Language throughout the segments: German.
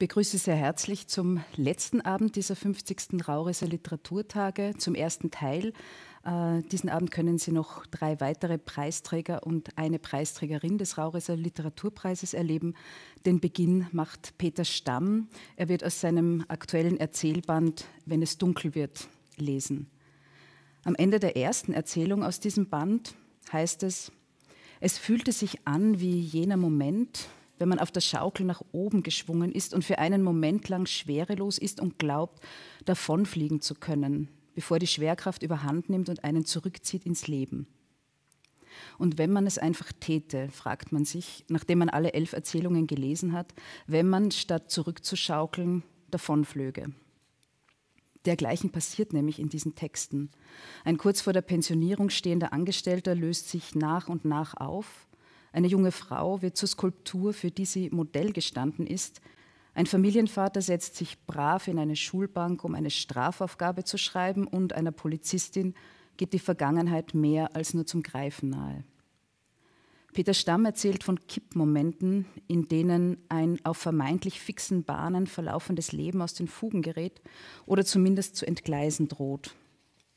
begrüße sehr herzlich zum letzten Abend dieser 50. Rauriser Literaturtage, zum ersten Teil. Äh, diesen Abend können Sie noch drei weitere Preisträger und eine Preisträgerin des Rauriser Literaturpreises erleben. Den Beginn macht Peter Stamm. Er wird aus seinem aktuellen Erzählband Wenn es dunkel wird lesen. Am Ende der ersten Erzählung aus diesem Band heißt es, es fühlte sich an wie jener Moment, wenn man auf der Schaukel nach oben geschwungen ist und für einen Moment lang schwerelos ist und glaubt, davonfliegen zu können, bevor die Schwerkraft überhand nimmt und einen zurückzieht ins Leben. Und wenn man es einfach täte, fragt man sich, nachdem man alle elf Erzählungen gelesen hat, wenn man statt zurückzuschaukeln davonflöge. Dergleichen passiert nämlich in diesen Texten. Ein kurz vor der Pensionierung stehender Angestellter löst sich nach und nach auf eine junge Frau wird zur Skulptur, für die sie Modell gestanden ist. Ein Familienvater setzt sich brav in eine Schulbank, um eine Strafaufgabe zu schreiben und einer Polizistin geht die Vergangenheit mehr als nur zum Greifen nahe. Peter Stamm erzählt von Kippmomenten, in denen ein auf vermeintlich fixen Bahnen verlaufendes Leben aus den Fugen gerät oder zumindest zu entgleisen droht.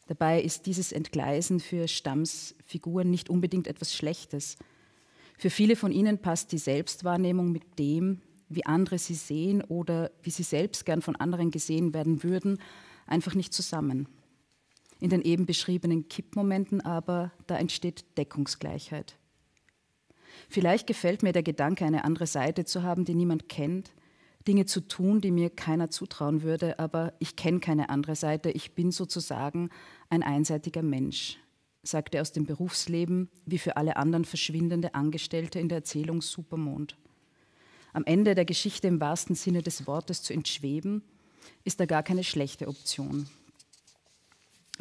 Dabei ist dieses Entgleisen für Stamms Figuren nicht unbedingt etwas Schlechtes – für viele von ihnen passt die Selbstwahrnehmung mit dem, wie andere sie sehen oder wie sie selbst gern von anderen gesehen werden würden, einfach nicht zusammen. In den eben beschriebenen Kippmomenten aber, da entsteht Deckungsgleichheit. Vielleicht gefällt mir der Gedanke, eine andere Seite zu haben, die niemand kennt, Dinge zu tun, die mir keiner zutrauen würde, aber ich kenne keine andere Seite, ich bin sozusagen ein einseitiger Mensch sagt er aus dem Berufsleben wie für alle anderen verschwindende Angestellte in der Erzählung Supermond. Am Ende der Geschichte im wahrsten Sinne des Wortes zu entschweben, ist da gar keine schlechte Option.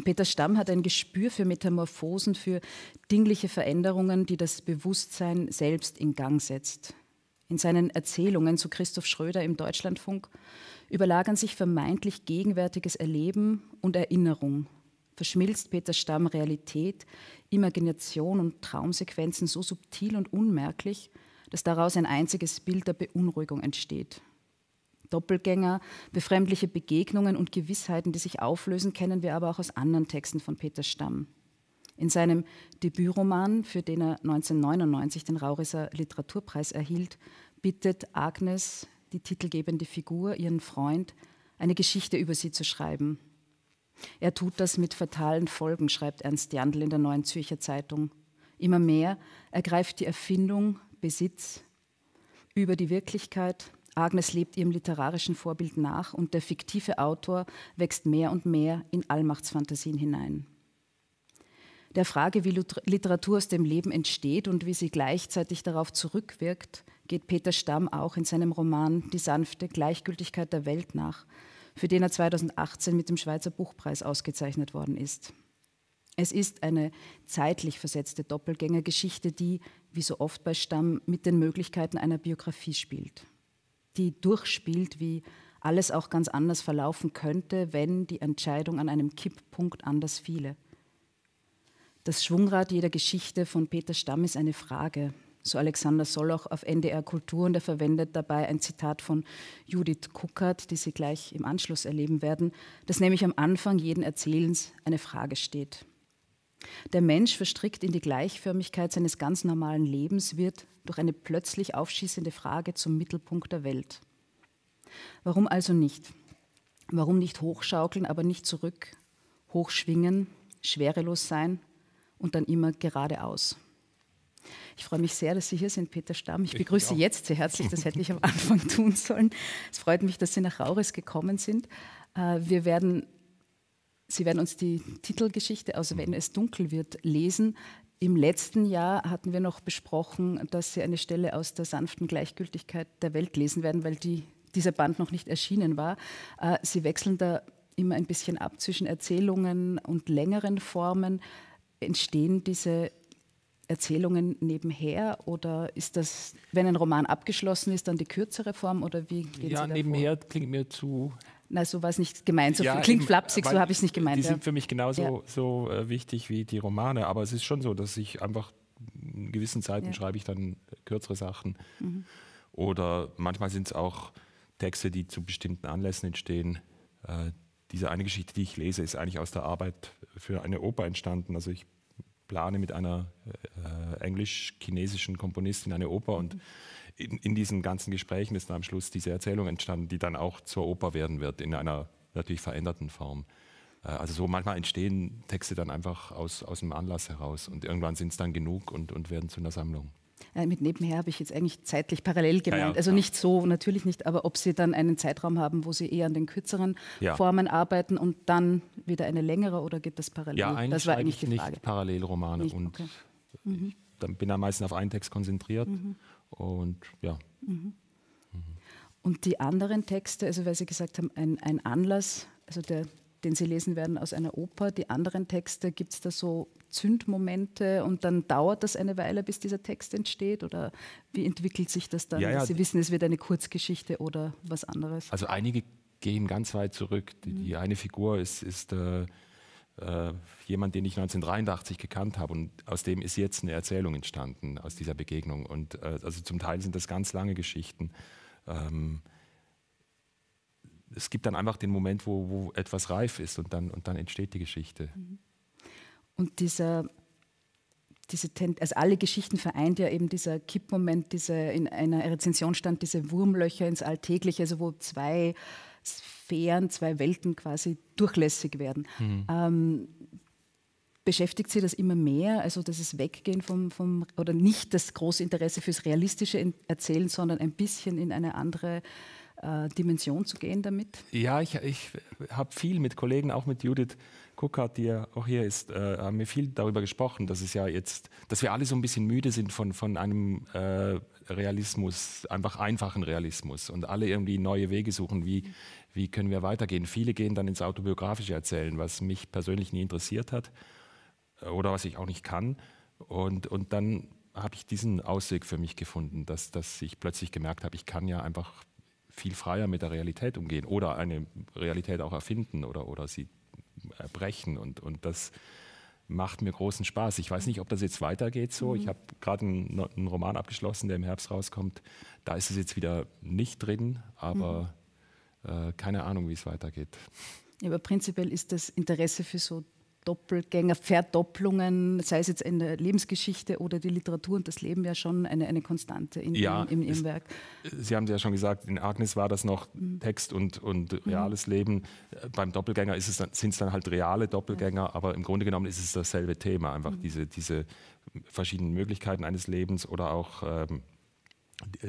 Peter Stamm hat ein Gespür für Metamorphosen, für dingliche Veränderungen, die das Bewusstsein selbst in Gang setzt. In seinen Erzählungen zu Christoph Schröder im Deutschlandfunk überlagern sich vermeintlich gegenwärtiges Erleben und Erinnerung verschmilzt Peter Stamm Realität, Imagination und Traumsequenzen so subtil und unmerklich, dass daraus ein einziges Bild der Beunruhigung entsteht. Doppelgänger, befremdliche Begegnungen und Gewissheiten, die sich auflösen, kennen wir aber auch aus anderen Texten von Peter Stamm. In seinem Debütroman, für den er 1999 den Raurisser Literaturpreis erhielt, bittet Agnes, die titelgebende Figur, ihren Freund, eine Geschichte über sie zu schreiben. Er tut das mit fatalen Folgen, schreibt Ernst Jandl in der Neuen Zürcher Zeitung. Immer mehr ergreift die Erfindung Besitz über die Wirklichkeit. Agnes lebt ihrem literarischen Vorbild nach und der fiktive Autor wächst mehr und mehr in Allmachtsfantasien hinein. Der Frage, wie Literatur aus dem Leben entsteht und wie sie gleichzeitig darauf zurückwirkt, geht Peter Stamm auch in seinem Roman Die sanfte Gleichgültigkeit der Welt nach, für den er 2018 mit dem Schweizer Buchpreis ausgezeichnet worden ist. Es ist eine zeitlich versetzte Doppelgängergeschichte, die, wie so oft bei Stamm, mit den Möglichkeiten einer Biografie spielt. Die durchspielt, wie alles auch ganz anders verlaufen könnte, wenn die Entscheidung an einem Kipppunkt anders fiele. Das Schwungrad jeder Geschichte von Peter Stamm ist eine Frage, so Alexander Soloch auf NDR Kultur und er verwendet dabei ein Zitat von Judith Kuckert, die Sie gleich im Anschluss erleben werden, dass nämlich am Anfang jeden Erzählens eine Frage steht. Der Mensch, verstrickt in die Gleichförmigkeit seines ganz normalen Lebens, wird durch eine plötzlich aufschießende Frage zum Mittelpunkt der Welt. Warum also nicht? Warum nicht hochschaukeln, aber nicht zurück, hochschwingen, schwerelos sein und dann immer geradeaus? Ich freue mich sehr, dass Sie hier sind, Peter Stamm. Ich, begrüße auch. jetzt sehr herzlich, das hätte ich am Anfang tun sollen. Es freut mich, dass Sie nach Raures gekommen sind. Äh, wir werden, Sie werden uns die Titelgeschichte, also wenn es dunkel wird, lesen. Im letzten Jahr hatten wir noch besprochen, dass Sie eine Stelle aus der sanften Gleichgültigkeit der Welt lesen werden, weil die, dieser Band noch nicht erschienen war. Äh, Sie wechseln da immer ein bisschen ab zwischen Erzählungen und längeren Formen. Entstehen diese Erzählungen nebenher oder ist das, wenn ein Roman abgeschlossen ist, dann die kürzere Form oder wie gehen Ja, Sie nebenher klingt mir zu. Na, so war es nicht gemeint. So ja, klingt flapsig, so habe ich es nicht gemeint. Die ja. sind für mich genauso ja. so, äh, wichtig wie die Romane, aber es ist schon so, dass ich einfach in gewissen Zeiten schreibe ich dann kürzere Sachen. Mhm. Oder manchmal sind es auch Texte, die zu bestimmten Anlässen entstehen. Äh, diese eine Geschichte, die ich lese, ist eigentlich aus der Arbeit für eine Oper entstanden. Also ich plane mit einer äh, englisch-chinesischen Komponistin eine Oper und in, in, diesen ganzen Gesprächen ist dann am Schluss diese Erzählung entstanden, die dann auch zur Oper werden wird, in einer natürlich veränderten Form. Äh, also so manchmal entstehen Texte dann einfach aus, aus dem Anlass heraus und irgendwann sind es dann genug und, und werden zu einer Sammlung. Äh, mit nebenher habe ich jetzt eigentlich zeitlich parallel gemeint. Ja, also nicht so, natürlich nicht, aber ob Sie dann einen Zeitraum haben, wo Sie eher an den kürzeren Formen arbeiten und dann wieder eine längere oder geht das parallel? Ja, eigentlich das war eigentlich die Frage. nicht Parallelromane nicht, und okay. mhm. ich dann bin am meisten auf einen Text konzentriert mhm. und ja. Mhm. mhm. Und die anderen Texte, also weil Sie gesagt haben, ein, ein Anlass, also der den Sie lesen werden aus einer Oper. Die anderen Texte gibt es da so Zündmomente und dann dauert das eine Weile, bis dieser Text entsteht? Oder wie entwickelt sich das dann? Ja, ja. Sie wissen, es wird eine Kurzgeschichte oder was anderes? Also einige gehen ganz weit zurück. Die, die mhm. eine Figur ist, ist äh, äh, jemand, den ich 1983 gekannt habe und aus dem ist jetzt eine Erzählung entstanden, aus dieser Begegnung. Und äh, also zum Teil sind das ganz lange Geschichten. Ähm, es gibt dann einfach den Moment, wo, wo etwas reif ist und dann, und dann entsteht die Geschichte. Mhm. Und dieser, diese Ten also alle Geschichten vereint ja eben dieser Kippmoment, diese, in einer Rezension stand diese Wurmlöcher ins Alltägliche, also wo zwei Sphären, zwei Welten quasi durchlässig werden. Mhm. Ähm, beschäftigt Sie das immer mehr, also dass es Weggehen vom, vom oder nicht das große Interesse fürs realistische Erzählen, sondern ein bisschen in eine andere äh, Dimension zu gehen damit? Ja, ich, ich habe viel mit Kollegen, auch mit Judith Kuckert, die ja auch hier ist, äh, haben wir viel darüber gesprochen, dass es ja jetzt, dass wir alle so ein bisschen müde sind von, von einem äh, Realismus, einfach einfachen Realismus und alle irgendwie neue Wege suchen, wie, wie können wir weitergehen. Viele gehen dann ins autobiografische Erzählen, was mich persönlich nie interessiert hat äh, oder was ich auch nicht kann. Und, und dann habe ich diesen Ausweg für mich gefunden, dass, dass ich plötzlich gemerkt habe, ich kann ja einfach viel freier mit der Realität umgehen oder eine Realität auch erfinden oder, oder sie erbrechen. Und, und das macht mir großen Spaß. Ich weiß nicht, ob das jetzt weitergeht so. Mhm. Ich habe gerade einen, einen, Roman abgeschlossen, der im Herbst rauskommt. Da ist es jetzt wieder nicht drin, aber mhm. äh, keine Ahnung, wie es weitergeht. aber prinzipiell ist das Interesse für so Doppelgänger, Verdopplungen, sei es jetzt in der Lebensgeschichte oder die Literatur und das Leben ja schon eine, eine Konstante in, ja, im, im, im Werk. Sie haben ja schon gesagt, in Agnes war das noch mhm. Text und, und mhm. reales mhm. Leben. Beim Doppelgänger sind es dann halt reale Doppelgänger, ja. aber im Grunde genommen ist es dasselbe Thema, einfach mhm. diese, diese verschiedenen Möglichkeiten eines Lebens oder auch ähm,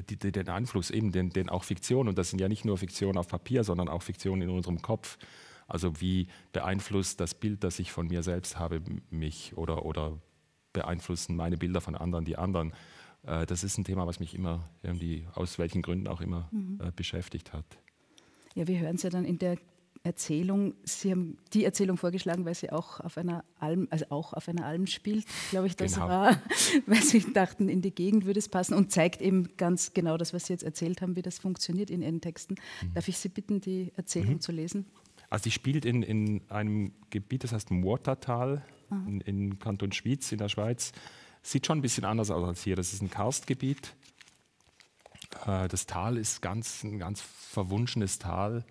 die, die, den Einfluss eben, den, den auch Fiktion, und das sind ja nicht nur Fiktionen auf Papier, sondern auch Fiktionen in unserem Kopf also wie beeinflusst das Bild, das ich von mir selbst habe, mich oder, oder beeinflussen meine Bilder von anderen die anderen? Äh, das ist ein Thema, was mich immer irgendwie aus welchen Gründen auch immer mhm. äh, beschäftigt hat. Ja, wir hören es ja dann in der Erzählung. Sie haben die Erzählung vorgeschlagen, weil sie auch auf einer Alm, also auch auf einer Alm spielt, glaube ich, das genau. war, weil sie dachten, in die Gegend würde es passen und zeigt eben ganz genau das, was Sie jetzt erzählt haben, wie das funktioniert in Ihren Texten. Mhm. Darf ich Sie bitten, die Erzählung mhm. zu lesen? Also sie spielt in, in einem Gebiet, das heißt Murtertal, ah. in, in Kanton Schwyz, in der Schweiz. Sieht schon ein bisschen anders aus als hier. Das ist ein Karstgebiet. Äh, das Tal ist ganz, ein ganz verwunschenes Tal.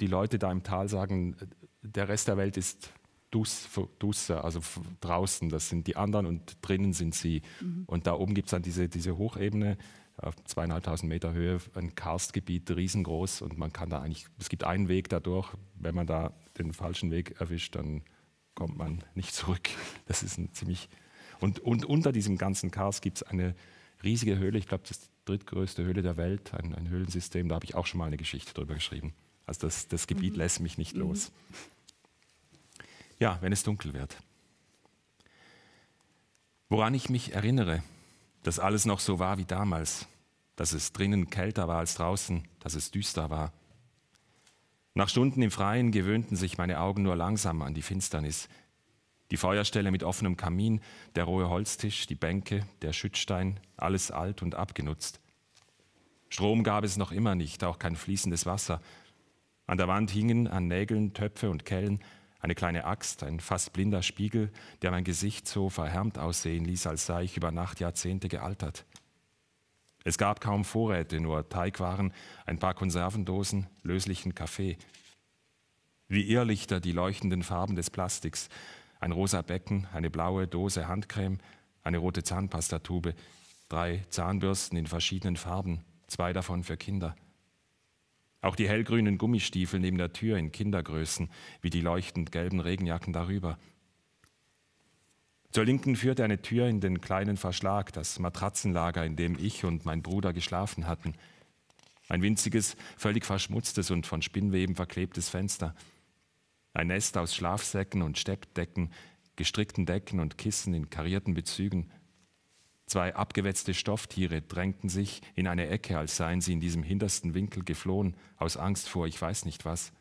Die Leute da im Tal sagen, der Rest der Welt ist Dus, Dusse, also draußen, das sind die anderen und drinnen sind sie. Mhm. Und da oben gibt es dann diese, diese Hochebene, auf zweieinhalbtausend Meter Höhe ein Karstgebiet, riesengroß und man kann da eigentlich, es gibt einen Weg dadurch, wenn man da den falschen Weg erwischt, dann kommt man nicht zurück. Das ist ein ziemlich, und, und unter diesem ganzen Karst gibt es eine riesige Höhle, ich glaube, das ist die drittgrößte Höhle der Welt, ein, ein Höhlensystem, da habe ich auch schon mal eine Geschichte drüber geschrieben. Also das, das Gebiet mhm. lässt mich nicht mhm. los. Ja, wenn es dunkel wird. Woran ich mich erinnere, dass alles noch so war wie damals, dass es drinnen kälter war als draußen, dass es düster war. Nach Stunden im Freien gewöhnten sich meine Augen nur langsam an die Finsternis. Die Feuerstelle mit offenem Kamin, der rohe Holztisch, die Bänke, der Schüttstein, alles alt und abgenutzt. Strom gab es noch immer nicht, auch kein fließendes Wasser. An der Wand hingen an Nägeln Töpfe und Kellen eine kleine Axt, ein fast blinder Spiegel, der mein Gesicht so verhärmt aussehen ließ, als sei ich über Nacht Jahrzehnte gealtert. Es gab kaum Vorräte, nur Teigwaren, ein paar Konservendosen, löslichen Kaffee. Wie Irrlichter die leuchtenden Farben des Plastiks, ein rosa Becken, eine blaue Dose Handcreme, eine rote Zahnpastatube, drei Zahnbürsten in verschiedenen Farben, zwei davon für Kinder – auch die hellgrünen Gummistiefel neben der Tür in Kindergrößen, wie die leuchtend gelben Regenjacken darüber. Zur Linken führte eine Tür in den kleinen Verschlag, das Matratzenlager, in dem ich und mein Bruder geschlafen hatten. Ein winziges, völlig verschmutztes und von Spinnweben verklebtes Fenster. Ein Nest aus Schlafsäcken und Steppdecken, gestrickten Decken und Kissen in karierten Bezügen, Zwei abgewetzte Stofftiere drängten sich in eine Ecke, als seien sie in diesem hintersten Winkel geflohen, aus Angst vor ich weiß nicht was.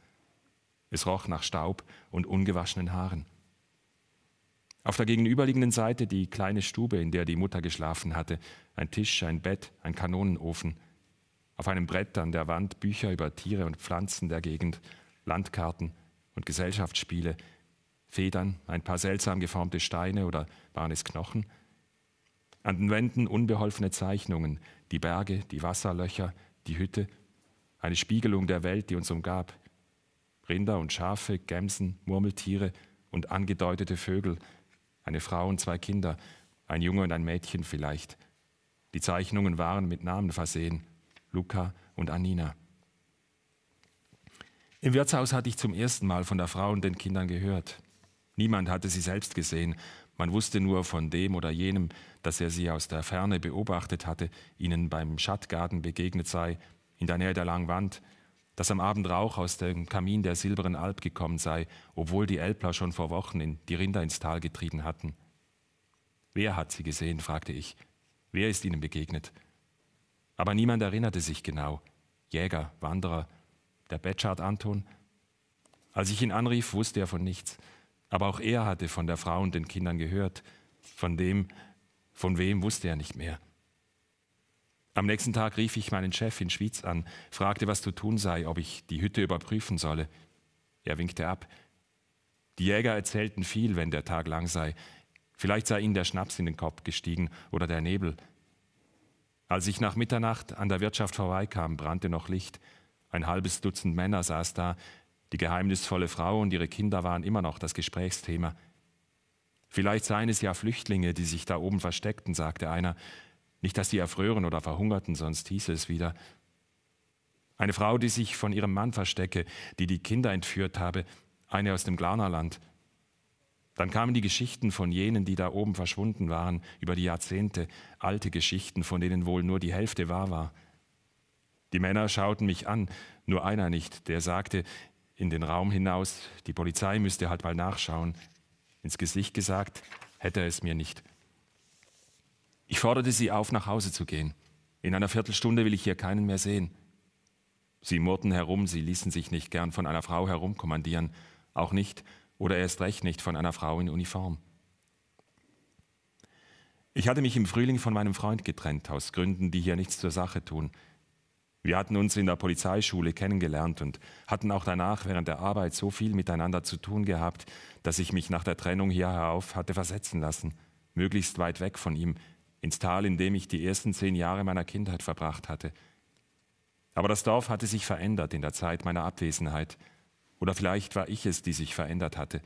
Es roch nach Staub und ungewaschenen Haaren. Auf der gegenüberliegenden Seite die kleine Stube, in der die Mutter geschlafen hatte, ein Tisch, ein Bett, ein Kanonenofen, auf einem Brett an der Wand Bücher über Tiere und Pflanzen der Gegend, Landkarten und Gesellschaftsspiele, Federn, ein paar seltsam geformte Steine oder waren es Knochen – an den Wänden unbeholfene Zeichnungen, die Berge, die Wasserlöcher, die Hütte, eine Spiegelung der Welt, die uns umgab. Rinder und Schafe, Gämsen, Murmeltiere und angedeutete Vögel, eine Frau und zwei Kinder, ein Junge und ein Mädchen vielleicht. Die Zeichnungen waren mit Namen versehen, Luca und Anina. Im Wirtshaus hatte ich zum ersten Mal von der Frau und den Kindern gehört. Niemand hatte sie selbst gesehen, man wusste nur von dem oder jenem, dass er sie aus der Ferne beobachtet hatte, ihnen beim Schattgarten begegnet sei, in der Nähe der Langwand, dass am Abend Rauch aus dem Kamin der Silberen Alp gekommen sei, obwohl die Elbler schon vor Wochen in die Rinder ins Tal getrieben hatten. Wer hat sie gesehen? fragte ich. Wer ist ihnen begegnet? Aber niemand erinnerte sich genau. Jäger, Wanderer, der Betschard Anton. Als ich ihn anrief, wusste er von nichts. Aber auch er hatte von der Frau und den Kindern gehört, von dem, von wem wusste er nicht mehr. Am nächsten Tag rief ich meinen Chef in Schwyz an, fragte, was zu tun sei, ob ich die Hütte überprüfen solle. Er winkte ab. Die Jäger erzählten viel, wenn der Tag lang sei. Vielleicht sei ihnen der Schnaps in den Kopf gestiegen oder der Nebel. Als ich nach Mitternacht an der Wirtschaft vorbeikam, brannte noch Licht. Ein halbes Dutzend Männer saß da, die geheimnisvolle Frau und ihre Kinder waren immer noch das Gesprächsthema. Vielleicht seien es ja Flüchtlinge, die sich da oben versteckten, sagte einer. Nicht, dass die erfrören oder verhungerten, sonst hieße es wieder. Eine Frau, die sich von ihrem Mann verstecke, die die Kinder entführt habe, eine aus dem Glanerland. Dann kamen die Geschichten von jenen, die da oben verschwunden waren, über die Jahrzehnte, alte Geschichten, von denen wohl nur die Hälfte wahr war. Die Männer schauten mich an, nur einer nicht, der sagte, in den Raum hinaus, die Polizei müsste halt mal nachschauen, ins Gesicht gesagt, hätte er es mir nicht. Ich forderte sie auf, nach Hause zu gehen. In einer Viertelstunde will ich hier keinen mehr sehen. Sie murrten herum, sie ließen sich nicht gern von einer Frau herumkommandieren, auch nicht oder erst recht nicht von einer Frau in Uniform. Ich hatte mich im Frühling von meinem Freund getrennt, aus Gründen, die hier nichts zur Sache tun. Wir hatten uns in der Polizeischule kennengelernt und hatten auch danach während der Arbeit so viel miteinander zu tun gehabt, dass ich mich nach der Trennung hier herauf hatte versetzen lassen, möglichst weit weg von ihm, ins Tal, in dem ich die ersten zehn Jahre meiner Kindheit verbracht hatte. Aber das Dorf hatte sich verändert in der Zeit meiner Abwesenheit. Oder vielleicht war ich es, die sich verändert hatte.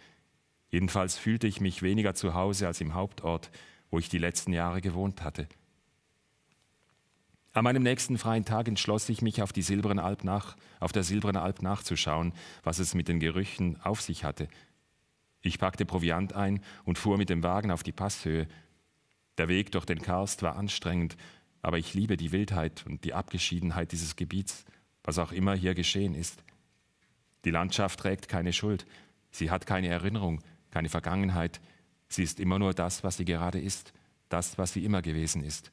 Jedenfalls fühlte ich mich weniger zu Hause als im Hauptort, wo ich die letzten Jahre gewohnt hatte. An meinem nächsten freien Tag entschloss ich mich, auf, die Silberne Alp nach, auf der Silbernen Alp nachzuschauen, was es mit den Gerüchen auf sich hatte. Ich packte Proviant ein und fuhr mit dem Wagen auf die Passhöhe. Der Weg durch den Karst war anstrengend, aber ich liebe die Wildheit und die Abgeschiedenheit dieses Gebiets, was auch immer hier geschehen ist. Die Landschaft trägt keine Schuld, sie hat keine Erinnerung, keine Vergangenheit, sie ist immer nur das, was sie gerade ist, das, was sie immer gewesen ist.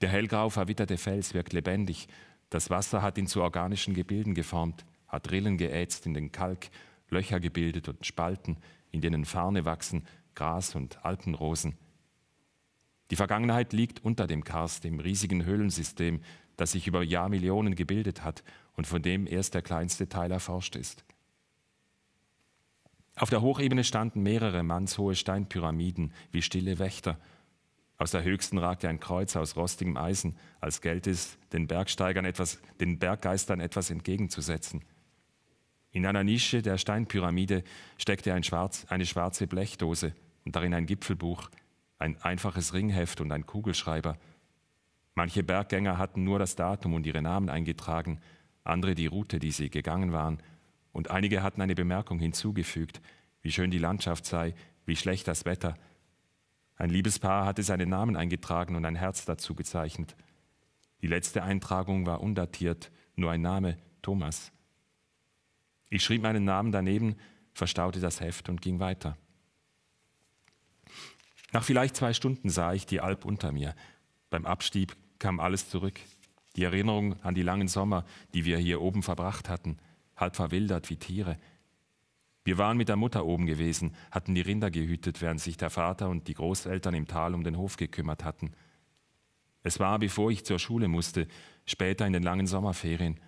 Der hellgrau verwitterte Fels wirkt lebendig. Das Wasser hat ihn zu organischen Gebilden geformt, hat Rillen geätzt in den Kalk, Löcher gebildet und Spalten, in denen Farne wachsen, Gras und Alpenrosen. Die Vergangenheit liegt unter dem Karst, dem riesigen Höhlensystem, das sich über Jahrmillionen gebildet hat und von dem erst der kleinste Teil erforscht ist. Auf der Hochebene standen mehrere mannshohe Steinpyramiden wie stille Wächter – aus der höchsten ragte ein Kreuz aus rostigem Eisen, als Geld es, den Bergsteigern etwas, den Berggeistern etwas entgegenzusetzen. In einer Nische der Steinpyramide steckte ein schwarz, eine schwarze Blechdose und darin ein Gipfelbuch, ein einfaches Ringheft und ein Kugelschreiber. Manche Berggänger hatten nur das Datum und ihre Namen eingetragen, andere die Route, die sie gegangen waren, und einige hatten eine Bemerkung hinzugefügt, wie schön die Landschaft sei, wie schlecht das Wetter, ein Liebespaar hatte seinen Namen eingetragen und ein Herz dazu gezeichnet. Die letzte Eintragung war undatiert, nur ein Name, Thomas. Ich schrieb meinen Namen daneben, verstaute das Heft und ging weiter. Nach vielleicht zwei Stunden sah ich die Alp unter mir. Beim Abstieg kam alles zurück. Die Erinnerung an die langen Sommer, die wir hier oben verbracht hatten, halb verwildert wie Tiere – wir waren mit der Mutter oben gewesen, hatten die Rinder gehütet, während sich der Vater und die Großeltern im Tal um den Hof gekümmert hatten. Es war, bevor ich zur Schule musste, später in den langen Sommerferien.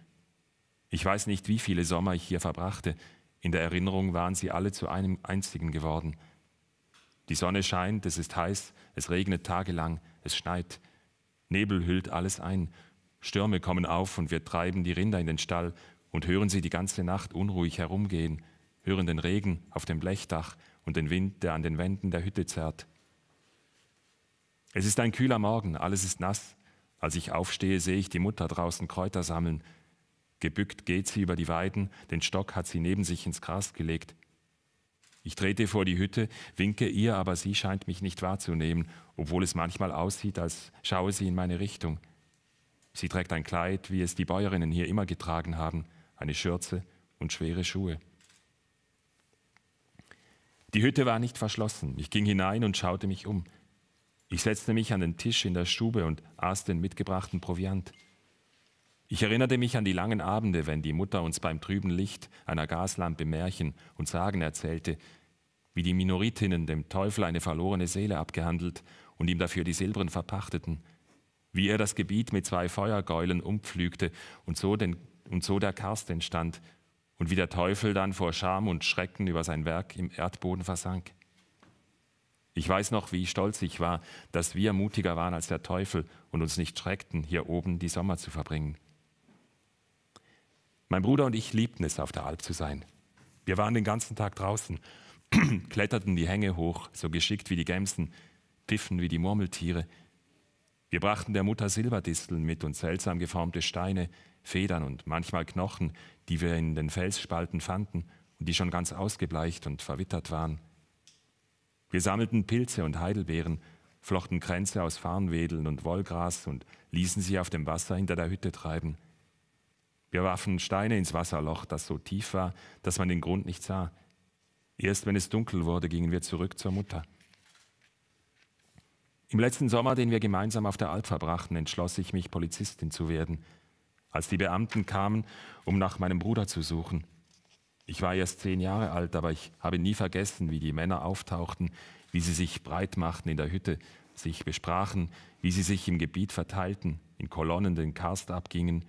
Ich weiß nicht, wie viele Sommer ich hier verbrachte. In der Erinnerung waren sie alle zu einem einzigen geworden. Die Sonne scheint, es ist heiß, es regnet tagelang, es schneit. Nebel hüllt alles ein. Stürme kommen auf und wir treiben die Rinder in den Stall und hören sie die ganze Nacht unruhig herumgehen hören den Regen auf dem Blechdach und den Wind, der an den Wänden der Hütte zerrt. Es ist ein kühler Morgen, alles ist nass. Als ich aufstehe, sehe ich die Mutter draußen Kräuter sammeln. Gebückt geht sie über die Weiden, den Stock hat sie neben sich ins Gras gelegt. Ich trete vor die Hütte, winke ihr, aber sie scheint mich nicht wahrzunehmen, obwohl es manchmal aussieht, als schaue sie in meine Richtung. Sie trägt ein Kleid, wie es die Bäuerinnen hier immer getragen haben, eine Schürze und schwere Schuhe. Die Hütte war nicht verschlossen. Ich ging hinein und schaute mich um. Ich setzte mich an den Tisch in der Stube und aß den mitgebrachten Proviant. Ich erinnerte mich an die langen Abende, wenn die Mutter uns beim trüben Licht einer Gaslampe Märchen und Sagen erzählte, wie die Minoritinnen dem Teufel eine verlorene Seele abgehandelt und ihm dafür die Silbern verpachteten, wie er das Gebiet mit zwei Feuergeulen umpflügte und so, den, und so der Karst entstand und wie der Teufel dann vor Scham und Schrecken über sein Werk im Erdboden versank. Ich weiß noch, wie stolz ich war, dass wir mutiger waren als der Teufel und uns nicht schreckten, hier oben die Sommer zu verbringen. Mein Bruder und ich liebten es, auf der Alp zu sein. Wir waren den ganzen Tag draußen, kletterten die Hänge hoch, so geschickt wie die Gämsen, pfiffen wie die Murmeltiere. Wir brachten der Mutter Silberdisteln mit und seltsam geformte Steine, Federn und manchmal Knochen, die wir in den Felsspalten fanden und die schon ganz ausgebleicht und verwittert waren. Wir sammelten Pilze und Heidelbeeren, flochten Kränze aus Farnwedeln und Wollgras und ließen sie auf dem Wasser hinter der Hütte treiben. Wir warfen Steine ins Wasserloch, das so tief war, dass man den Grund nicht sah. Erst wenn es dunkel wurde, gingen wir zurück zur Mutter. Im letzten Sommer, den wir gemeinsam auf der Alp verbrachten, entschloss ich mich, Polizistin zu werden – als die Beamten kamen, um nach meinem Bruder zu suchen. Ich war erst zehn Jahre alt, aber ich habe nie vergessen, wie die Männer auftauchten, wie sie sich breit machten in der Hütte, sich besprachen, wie sie sich im Gebiet verteilten, in Kolonnen den Karst abgingen,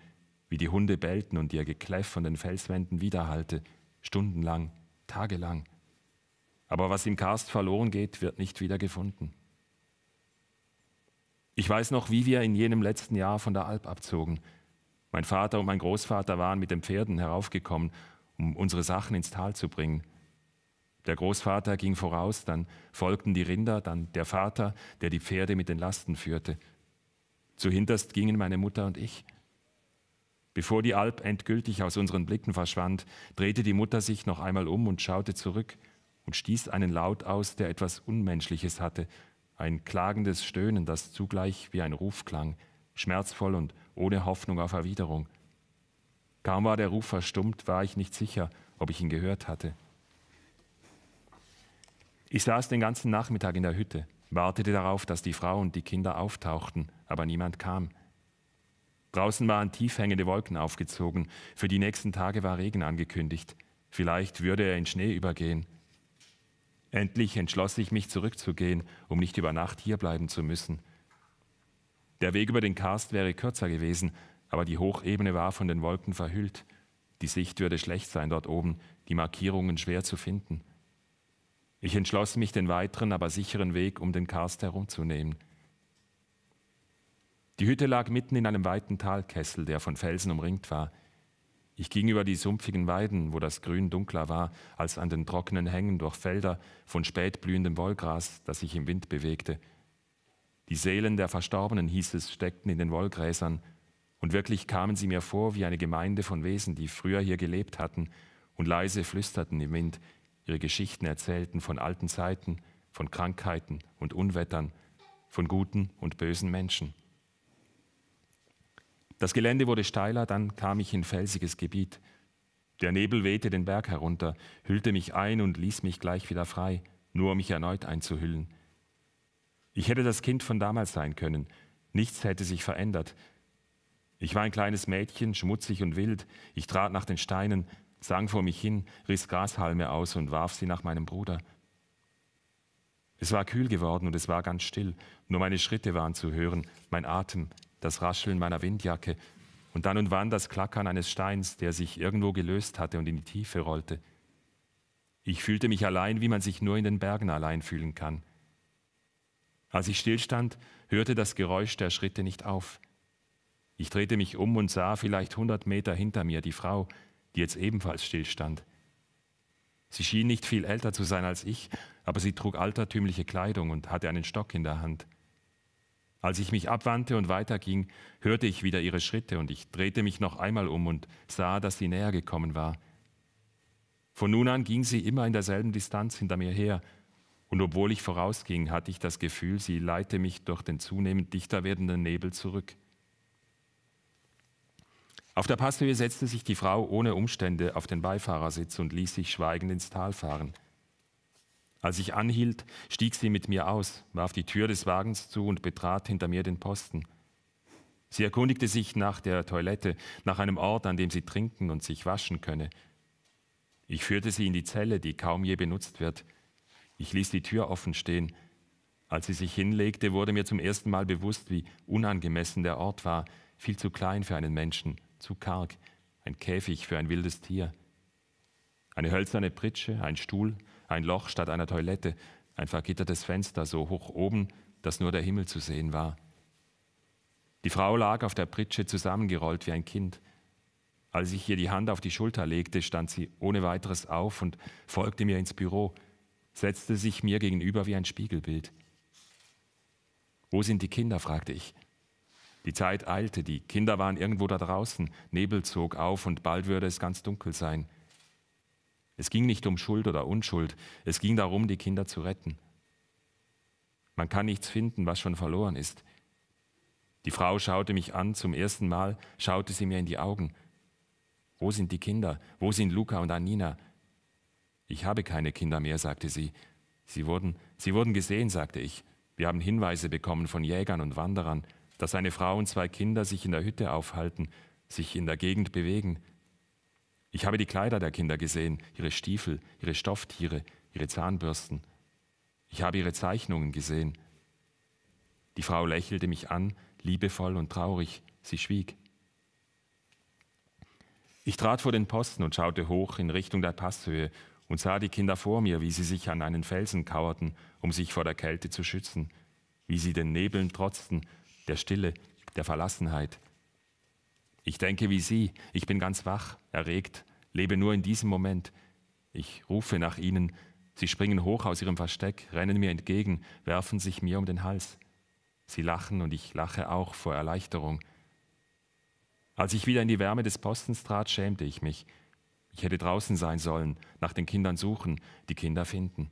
wie die Hunde bellten und ihr Gekläff von den Felswänden widerhallte, stundenlang, tagelang. Aber was im Karst verloren geht, wird nicht wieder gefunden. Ich weiß noch, wie wir in jenem letzten Jahr von der Alp abzogen – mein Vater und mein Großvater waren mit den Pferden heraufgekommen, um unsere Sachen ins Tal zu bringen. Der Großvater ging voraus, dann folgten die Rinder, dann der Vater, der die Pferde mit den Lasten führte. Zuhinterst gingen meine Mutter und ich. Bevor die Alp endgültig aus unseren Blicken verschwand, drehte die Mutter sich noch einmal um und schaute zurück und stieß einen Laut aus, der etwas Unmenschliches hatte, ein klagendes Stöhnen, das zugleich wie ein Ruf klang, schmerzvoll und ohne Hoffnung auf Erwiderung. Kaum war der Ruf verstummt, war ich nicht sicher, ob ich ihn gehört hatte. Ich saß den ganzen Nachmittag in der Hütte, wartete darauf, dass die Frau und die Kinder auftauchten, aber niemand kam. Draußen waren tiefhängende Wolken aufgezogen, für die nächsten Tage war Regen angekündigt, vielleicht würde er in Schnee übergehen. Endlich entschloss ich mich zurückzugehen, um nicht über Nacht hierbleiben zu müssen der Weg über den Karst wäre kürzer gewesen, aber die Hochebene war von den Wolken verhüllt. Die Sicht würde schlecht sein dort oben, die Markierungen schwer zu finden. Ich entschloss mich, den weiteren, aber sicheren Weg um den Karst herumzunehmen. Die Hütte lag mitten in einem weiten Talkessel, der von Felsen umringt war. Ich ging über die sumpfigen Weiden, wo das Grün dunkler war, als an den trockenen Hängen durch Felder von spät blühendem Wollgras, das sich im Wind bewegte – die Seelen der Verstorbenen, hieß es, steckten in den Wollgräsern, und wirklich kamen sie mir vor wie eine Gemeinde von Wesen, die früher hier gelebt hatten und leise flüsterten im Wind, ihre Geschichten erzählten von alten Zeiten, von Krankheiten und Unwettern, von guten und bösen Menschen. Das Gelände wurde steiler, dann kam ich in felsiges Gebiet. Der Nebel wehte den Berg herunter, hüllte mich ein und ließ mich gleich wieder frei, nur um mich erneut einzuhüllen. Ich hätte das Kind von damals sein können. Nichts hätte sich verändert. Ich war ein kleines Mädchen, schmutzig und wild. Ich trat nach den Steinen, sang vor mich hin, riss Grashalme aus und warf sie nach meinem Bruder. Es war kühl geworden und es war ganz still. Nur meine Schritte waren zu hören, mein Atem, das Rascheln meiner Windjacke und dann und wann das Klackern eines Steins, der sich irgendwo gelöst hatte und in die Tiefe rollte. Ich fühlte mich allein, wie man sich nur in den Bergen allein fühlen kann. Als ich stillstand, hörte das Geräusch der Schritte nicht auf. Ich drehte mich um und sah vielleicht hundert Meter hinter mir die Frau, die jetzt ebenfalls stillstand. Sie schien nicht viel älter zu sein als ich, aber sie trug altertümliche Kleidung und hatte einen Stock in der Hand. Als ich mich abwandte und weiterging, hörte ich wieder ihre Schritte und ich drehte mich noch einmal um und sah, dass sie näher gekommen war. Von nun an ging sie immer in derselben Distanz hinter mir her, und obwohl ich vorausging, hatte ich das Gefühl, sie leite mich durch den zunehmend dichter werdenden Nebel zurück. Auf der Passhöhe setzte sich die Frau ohne Umstände auf den Beifahrersitz und ließ sich schweigend ins Tal fahren. Als ich anhielt, stieg sie mit mir aus, warf die Tür des Wagens zu und betrat hinter mir den Posten. Sie erkundigte sich nach der Toilette, nach einem Ort, an dem sie trinken und sich waschen könne. Ich führte sie in die Zelle, die kaum je benutzt wird, ich ließ die Tür offen stehen. Als sie sich hinlegte, wurde mir zum ersten Mal bewusst, wie unangemessen der Ort war, viel zu klein für einen Menschen, zu karg, ein Käfig für ein wildes Tier. Eine hölzerne Pritsche, ein Stuhl, ein Loch statt einer Toilette, ein vergittertes Fenster so hoch oben, dass nur der Himmel zu sehen war. Die Frau lag auf der Pritsche zusammengerollt wie ein Kind. Als ich ihr die Hand auf die Schulter legte, stand sie ohne weiteres auf und folgte mir ins Büro setzte sich mir gegenüber wie ein Spiegelbild. Wo sind die Kinder? fragte ich. Die Zeit eilte, die Kinder waren irgendwo da draußen, Nebel zog auf und bald würde es ganz dunkel sein. Es ging nicht um Schuld oder Unschuld, es ging darum, die Kinder zu retten. Man kann nichts finden, was schon verloren ist. Die Frau schaute mich an, zum ersten Mal schaute sie mir in die Augen. Wo sind die Kinder? Wo sind Luca und Anina? Ich habe keine Kinder mehr, sagte sie. Sie wurden, sie wurden gesehen, sagte ich. Wir haben Hinweise bekommen von Jägern und Wanderern, dass eine Frau und zwei Kinder sich in der Hütte aufhalten, sich in der Gegend bewegen. Ich habe die Kleider der Kinder gesehen, ihre Stiefel, ihre Stofftiere, ihre Zahnbürsten. Ich habe ihre Zeichnungen gesehen. Die Frau lächelte mich an, liebevoll und traurig. Sie schwieg. Ich trat vor den Posten und schaute hoch in Richtung der Passhöhe und sah die Kinder vor mir, wie sie sich an einen Felsen kauerten, um sich vor der Kälte zu schützen, wie sie den Nebeln trotzten, der Stille, der Verlassenheit. Ich denke wie sie, ich bin ganz wach, erregt, lebe nur in diesem Moment. Ich rufe nach ihnen, sie springen hoch aus ihrem Versteck, rennen mir entgegen, werfen sich mir um den Hals. Sie lachen und ich lache auch vor Erleichterung. Als ich wieder in die Wärme des Postens trat, schämte ich mich. Ich hätte draußen sein sollen, nach den Kindern suchen, die Kinder finden.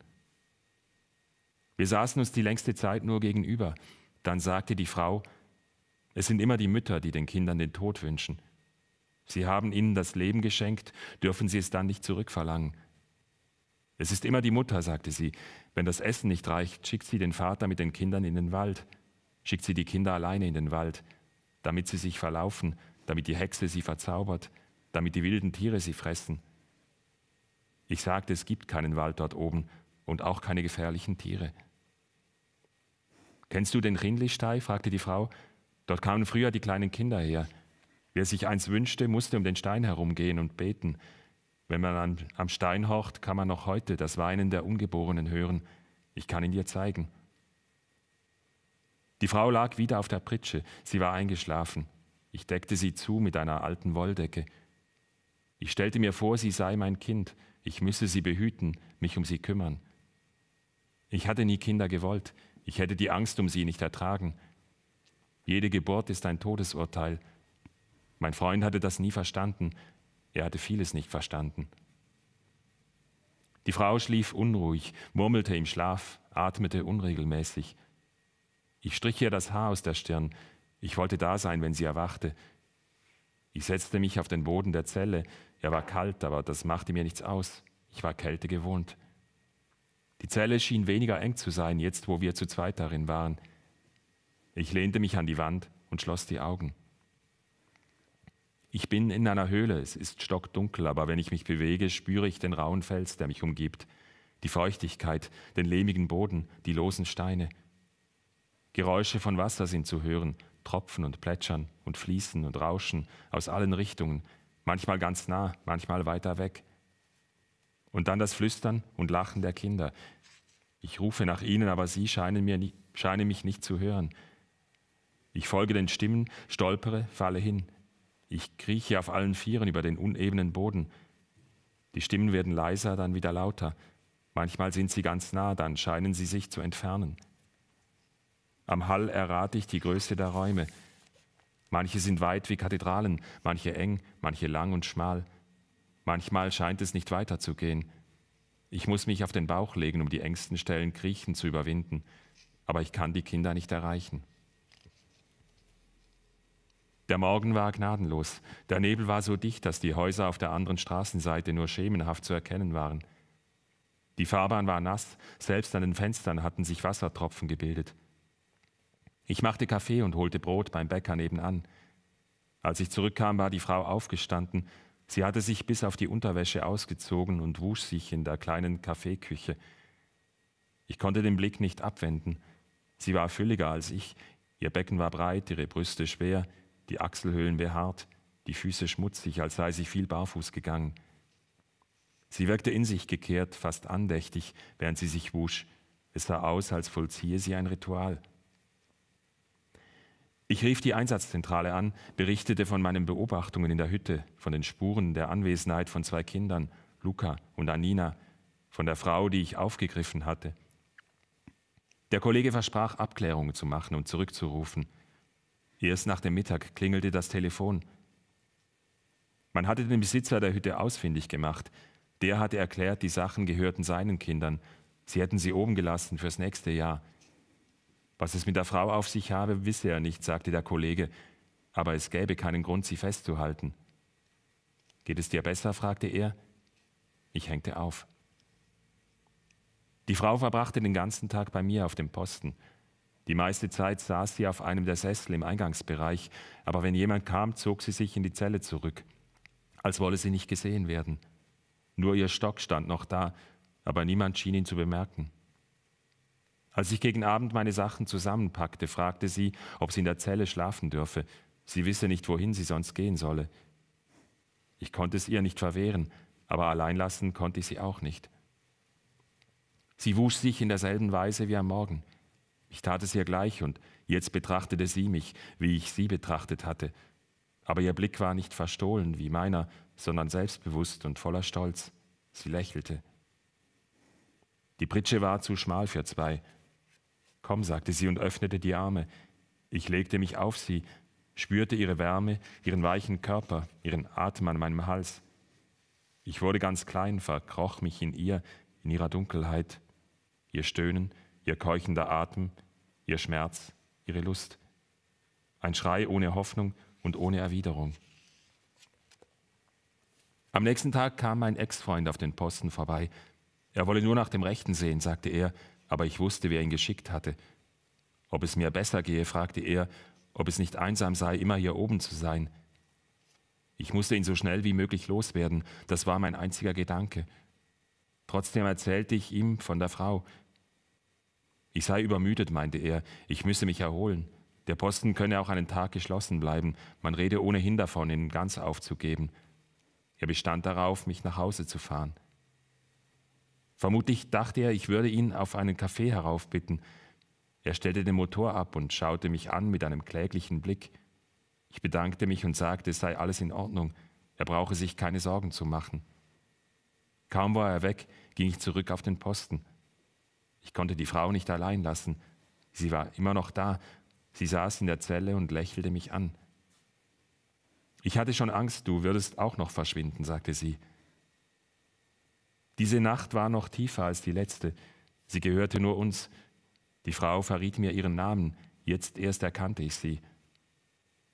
Wir saßen uns die längste Zeit nur gegenüber. Dann sagte die Frau, es sind immer die Mütter, die den Kindern den Tod wünschen. Sie haben ihnen das Leben geschenkt, dürfen sie es dann nicht zurückverlangen. Es ist immer die Mutter, sagte sie. Wenn das Essen nicht reicht, schickt sie den Vater mit den Kindern in den Wald. Schickt sie die Kinder alleine in den Wald, damit sie sich verlaufen, damit die Hexe sie verzaubert, damit die wilden Tiere sie fressen. Ich sagte, es gibt keinen Wald dort oben und auch keine gefährlichen Tiere. Kennst du den Rindlichstei? fragte die Frau. Dort kamen früher die kleinen Kinder her. Wer sich eins wünschte, musste um den Stein herumgehen und beten. Wenn man an, am Stein horcht, kann man noch heute das Weinen der Ungeborenen hören. Ich kann ihn dir zeigen. Die Frau lag wieder auf der Pritsche. Sie war eingeschlafen. Ich deckte sie zu mit einer alten Wolldecke. Ich stellte mir vor, sie sei mein Kind. Ich müsse sie behüten, mich um sie kümmern. Ich hatte nie Kinder gewollt. Ich hätte die Angst um sie nicht ertragen. Jede Geburt ist ein Todesurteil. Mein Freund hatte das nie verstanden. Er hatte vieles nicht verstanden. Die Frau schlief unruhig, murmelte im Schlaf, atmete unregelmäßig. Ich strich ihr das Haar aus der Stirn. Ich wollte da sein, wenn sie erwachte. Ich setzte mich auf den Boden der Zelle, er war kalt, aber das machte mir nichts aus. Ich war Kälte gewohnt. Die Zelle schien weniger eng zu sein, jetzt wo wir zu zweit darin waren. Ich lehnte mich an die Wand und schloss die Augen. Ich bin in einer Höhle, es ist stockdunkel, aber wenn ich mich bewege, spüre ich den rauen Fels, der mich umgibt, die Feuchtigkeit, den lehmigen Boden, die losen Steine. Geräusche von Wasser sind zu hören, Tropfen und Plätschern und Fließen und Rauschen aus allen Richtungen, manchmal ganz nah, manchmal weiter weg. Und dann das Flüstern und Lachen der Kinder. Ich rufe nach ihnen, aber sie scheinen, mir scheinen mich nicht zu hören. Ich folge den Stimmen, stolpere, falle hin. Ich krieche auf allen Vieren über den unebenen Boden. Die Stimmen werden leiser, dann wieder lauter. Manchmal sind sie ganz nah, dann scheinen sie sich zu entfernen. Am Hall errate ich die Größe der Räume. Manche sind weit wie Kathedralen, manche eng, manche lang und schmal. Manchmal scheint es nicht weiterzugehen. Ich muss mich auf den Bauch legen, um die engsten Stellen kriechen zu überwinden, aber ich kann die Kinder nicht erreichen. Der Morgen war gnadenlos. Der Nebel war so dicht, dass die Häuser auf der anderen Straßenseite nur schemenhaft zu erkennen waren. Die Fahrbahn war nass, selbst an den Fenstern hatten sich Wassertropfen gebildet. Ich machte Kaffee und holte Brot beim Bäcker nebenan. Als ich zurückkam, war die Frau aufgestanden. Sie hatte sich bis auf die Unterwäsche ausgezogen und wusch sich in der kleinen Kaffeeküche. Ich konnte den Blick nicht abwenden. Sie war fülliger als ich. Ihr Becken war breit, ihre Brüste schwer, die Achselhöhlen behaart, die Füße schmutzig, als sei sie viel barfuß gegangen. Sie wirkte in sich gekehrt, fast andächtig, während sie sich wusch. Es sah aus, als vollziehe sie ein Ritual. Ich rief die Einsatzzentrale an, berichtete von meinen Beobachtungen in der Hütte, von den Spuren der Anwesenheit von zwei Kindern, Luca und Anina, von der Frau, die ich aufgegriffen hatte. Der Kollege versprach, Abklärungen zu machen und zurückzurufen. Erst nach dem Mittag klingelte das Telefon. Man hatte den Besitzer der Hütte ausfindig gemacht. Der hatte erklärt, die Sachen gehörten seinen Kindern. Sie hätten sie oben gelassen fürs nächste Jahr. Was es mit der Frau auf sich habe, wisse er nicht, sagte der Kollege, aber es gäbe keinen Grund, sie festzuhalten. Geht es dir besser? fragte er. Ich hängte auf. Die Frau verbrachte den ganzen Tag bei mir auf dem Posten. Die meiste Zeit saß sie auf einem der Sessel im Eingangsbereich, aber wenn jemand kam, zog sie sich in die Zelle zurück, als wolle sie nicht gesehen werden. Nur ihr Stock stand noch da, aber niemand schien ihn zu bemerken. Als ich gegen Abend meine Sachen zusammenpackte, fragte sie, ob sie in der Zelle schlafen dürfe. Sie wisse nicht, wohin sie sonst gehen solle. Ich konnte es ihr nicht verwehren, aber allein lassen konnte ich sie auch nicht. Sie wusch sich in derselben Weise wie am Morgen. Ich tat es ihr gleich und jetzt betrachtete sie mich, wie ich sie betrachtet hatte. Aber ihr Blick war nicht verstohlen wie meiner, sondern selbstbewusst und voller Stolz. Sie lächelte. Die Pritsche war zu schmal für zwei, Komm, sagte sie und öffnete die Arme. Ich legte mich auf sie, spürte ihre Wärme, ihren weichen Körper, ihren Atem an meinem Hals. Ich wurde ganz klein, verkroch mich in ihr, in ihrer Dunkelheit, ihr Stöhnen, ihr keuchender Atem, ihr Schmerz, ihre Lust. Ein Schrei ohne Hoffnung und ohne Erwiderung. Am nächsten Tag kam mein Ex-Freund auf den Posten vorbei. Er wolle nur nach dem Rechten sehen, sagte er, aber ich wusste, wer ihn geschickt hatte. Ob es mir besser gehe, fragte er, ob es nicht einsam sei, immer hier oben zu sein. Ich musste ihn so schnell wie möglich loswerden, das war mein einziger Gedanke. Trotzdem erzählte ich ihm von der Frau. Ich sei übermüdet, meinte er, ich müsse mich erholen. Der Posten könne auch einen Tag geschlossen bleiben, man rede ohnehin davon, ihn ganz aufzugeben. Er bestand darauf, mich nach Hause zu fahren. Vermutlich dachte er, ich würde ihn auf einen Kaffee heraufbitten. Er stellte den Motor ab und schaute mich an mit einem kläglichen Blick. Ich bedankte mich und sagte, es sei alles in Ordnung, er brauche sich keine Sorgen zu machen. Kaum war er weg, ging ich zurück auf den Posten. Ich konnte die Frau nicht allein lassen. Sie war immer noch da. Sie saß in der Zelle und lächelte mich an. Ich hatte schon Angst, du würdest auch noch verschwinden, sagte sie. Diese Nacht war noch tiefer als die letzte. Sie gehörte nur uns. Die Frau verriet mir ihren Namen. Jetzt erst erkannte ich sie.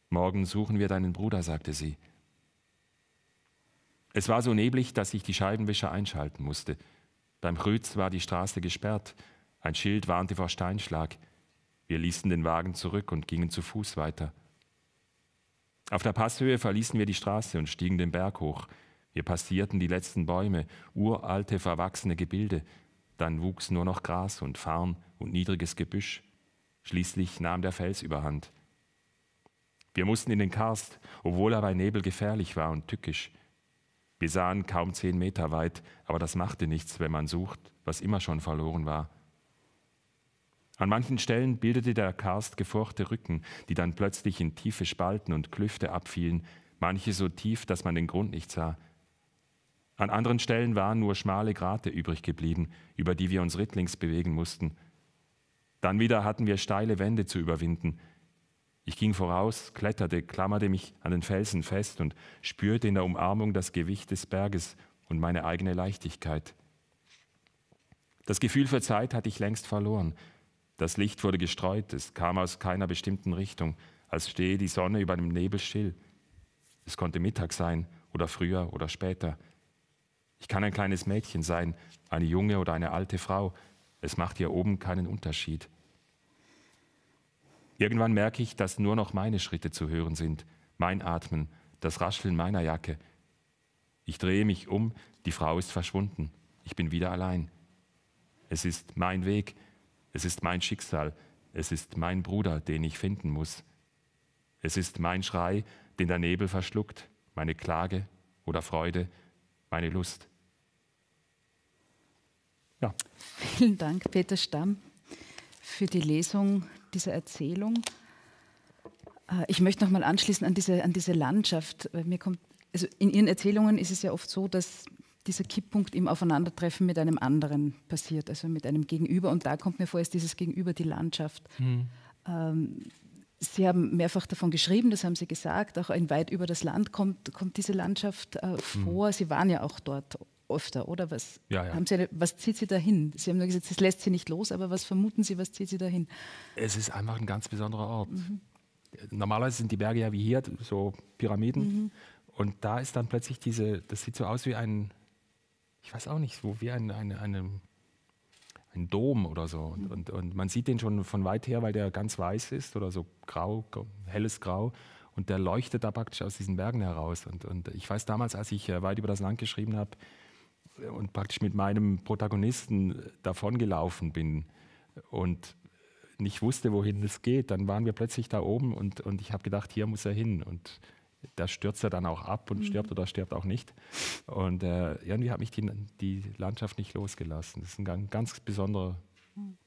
Morgen suchen wir deinen Bruder, sagte sie. Es war so neblig, dass ich die Scheibenwischer einschalten musste. Beim Krütz war die Straße gesperrt. Ein Schild warnte vor Steinschlag. Wir ließen den Wagen zurück und gingen zu Fuß weiter. Auf der Passhöhe verließen wir die Straße und stiegen den Berg hoch. Wir passierten die letzten Bäume, uralte, verwachsene Gebilde. Dann wuchs nur noch Gras und Farn und niedriges Gebüsch. Schließlich nahm der Fels überhand. Wir mussten in den Karst, obwohl er bei Nebel gefährlich war und tückisch. Wir sahen kaum zehn Meter weit, aber das machte nichts, wenn man sucht, was immer schon verloren war. An manchen Stellen bildete der Karst gefurchte Rücken, die dann plötzlich in tiefe Spalten und Klüfte abfielen, manche so tief, dass man den Grund nicht sah. An anderen Stellen waren nur schmale Grate übrig geblieben, über die wir uns rittlings bewegen mussten. Dann wieder hatten wir steile Wände zu überwinden. Ich ging voraus, kletterte, klammerte mich an den Felsen fest und spürte in der Umarmung das Gewicht des Berges und meine eigene Leichtigkeit. Das Gefühl für Zeit hatte ich längst verloren. Das Licht wurde gestreut, es kam aus keiner bestimmten Richtung, als stehe die Sonne über einem Nebel still. Es konnte Mittag sein oder früher oder später. Ich kann ein kleines Mädchen sein, eine junge oder eine alte Frau. Es macht hier oben keinen Unterschied. Irgendwann merke ich, dass nur noch meine Schritte zu hören sind, mein Atmen, das Rascheln meiner Jacke. Ich drehe mich um, die Frau ist verschwunden. Ich bin wieder allein. Es ist mein Weg, es ist mein Schicksal, es ist mein Bruder, den ich finden muss. Es ist mein Schrei, den der Nebel verschluckt, meine Klage oder Freude, meine Lust. Ja. Vielen Dank, Peter Stamm, für die Lesung dieser Erzählung. Äh, ich möchte nochmal anschließen an diese, an diese Landschaft. Mir kommt, also in Ihren Erzählungen ist es ja oft so, dass dieser Kipppunkt im Aufeinandertreffen mit einem anderen passiert, also mit einem Gegenüber. Und da kommt mir vor, ist dieses Gegenüber die Landschaft. Mhm. Sie haben mehrfach davon geschrieben, das haben Sie gesagt, auch in weit über das Land kommt, kommt diese Landschaft äh, vor. Mhm. Sie waren ja auch dort öfter, oder? Was, ja, ja. Haben Sie eine, was zieht Sie dahin? Sie haben nur gesagt, es lässt Sie nicht los, aber was vermuten Sie, was zieht Sie dahin? Es ist einfach ein ganz besonderer Ort. Mhm. Normalerweise sind die Berge ja wie hier, so Pyramiden. Mhm. Und da ist dann plötzlich diese, das sieht so aus wie ein, ich weiß auch nicht, so wie ein, ein, eine, ein Dom oder so. Und, mhm. und, und, man sieht den schon von weit her, weil der ganz weiß ist oder so grau, helles Grau. Und der leuchtet da praktisch aus diesen Bergen heraus. Und, und ich weiß damals, als ich äh, weit über das Land geschrieben habe äh, und praktisch mit meinem Protagonisten äh, davongelaufen bin und nicht wusste, wohin es geht, dann waren wir plötzlich da oben und, und ich habe gedacht, hier muss er hin. Und der stürzt er dann auch ab und mhm. stirbt oder stirbt auch nicht. Und äh, irgendwie hat mich die, die, Landschaft nicht losgelassen. Das ist ein ganz besonderer. Mhm.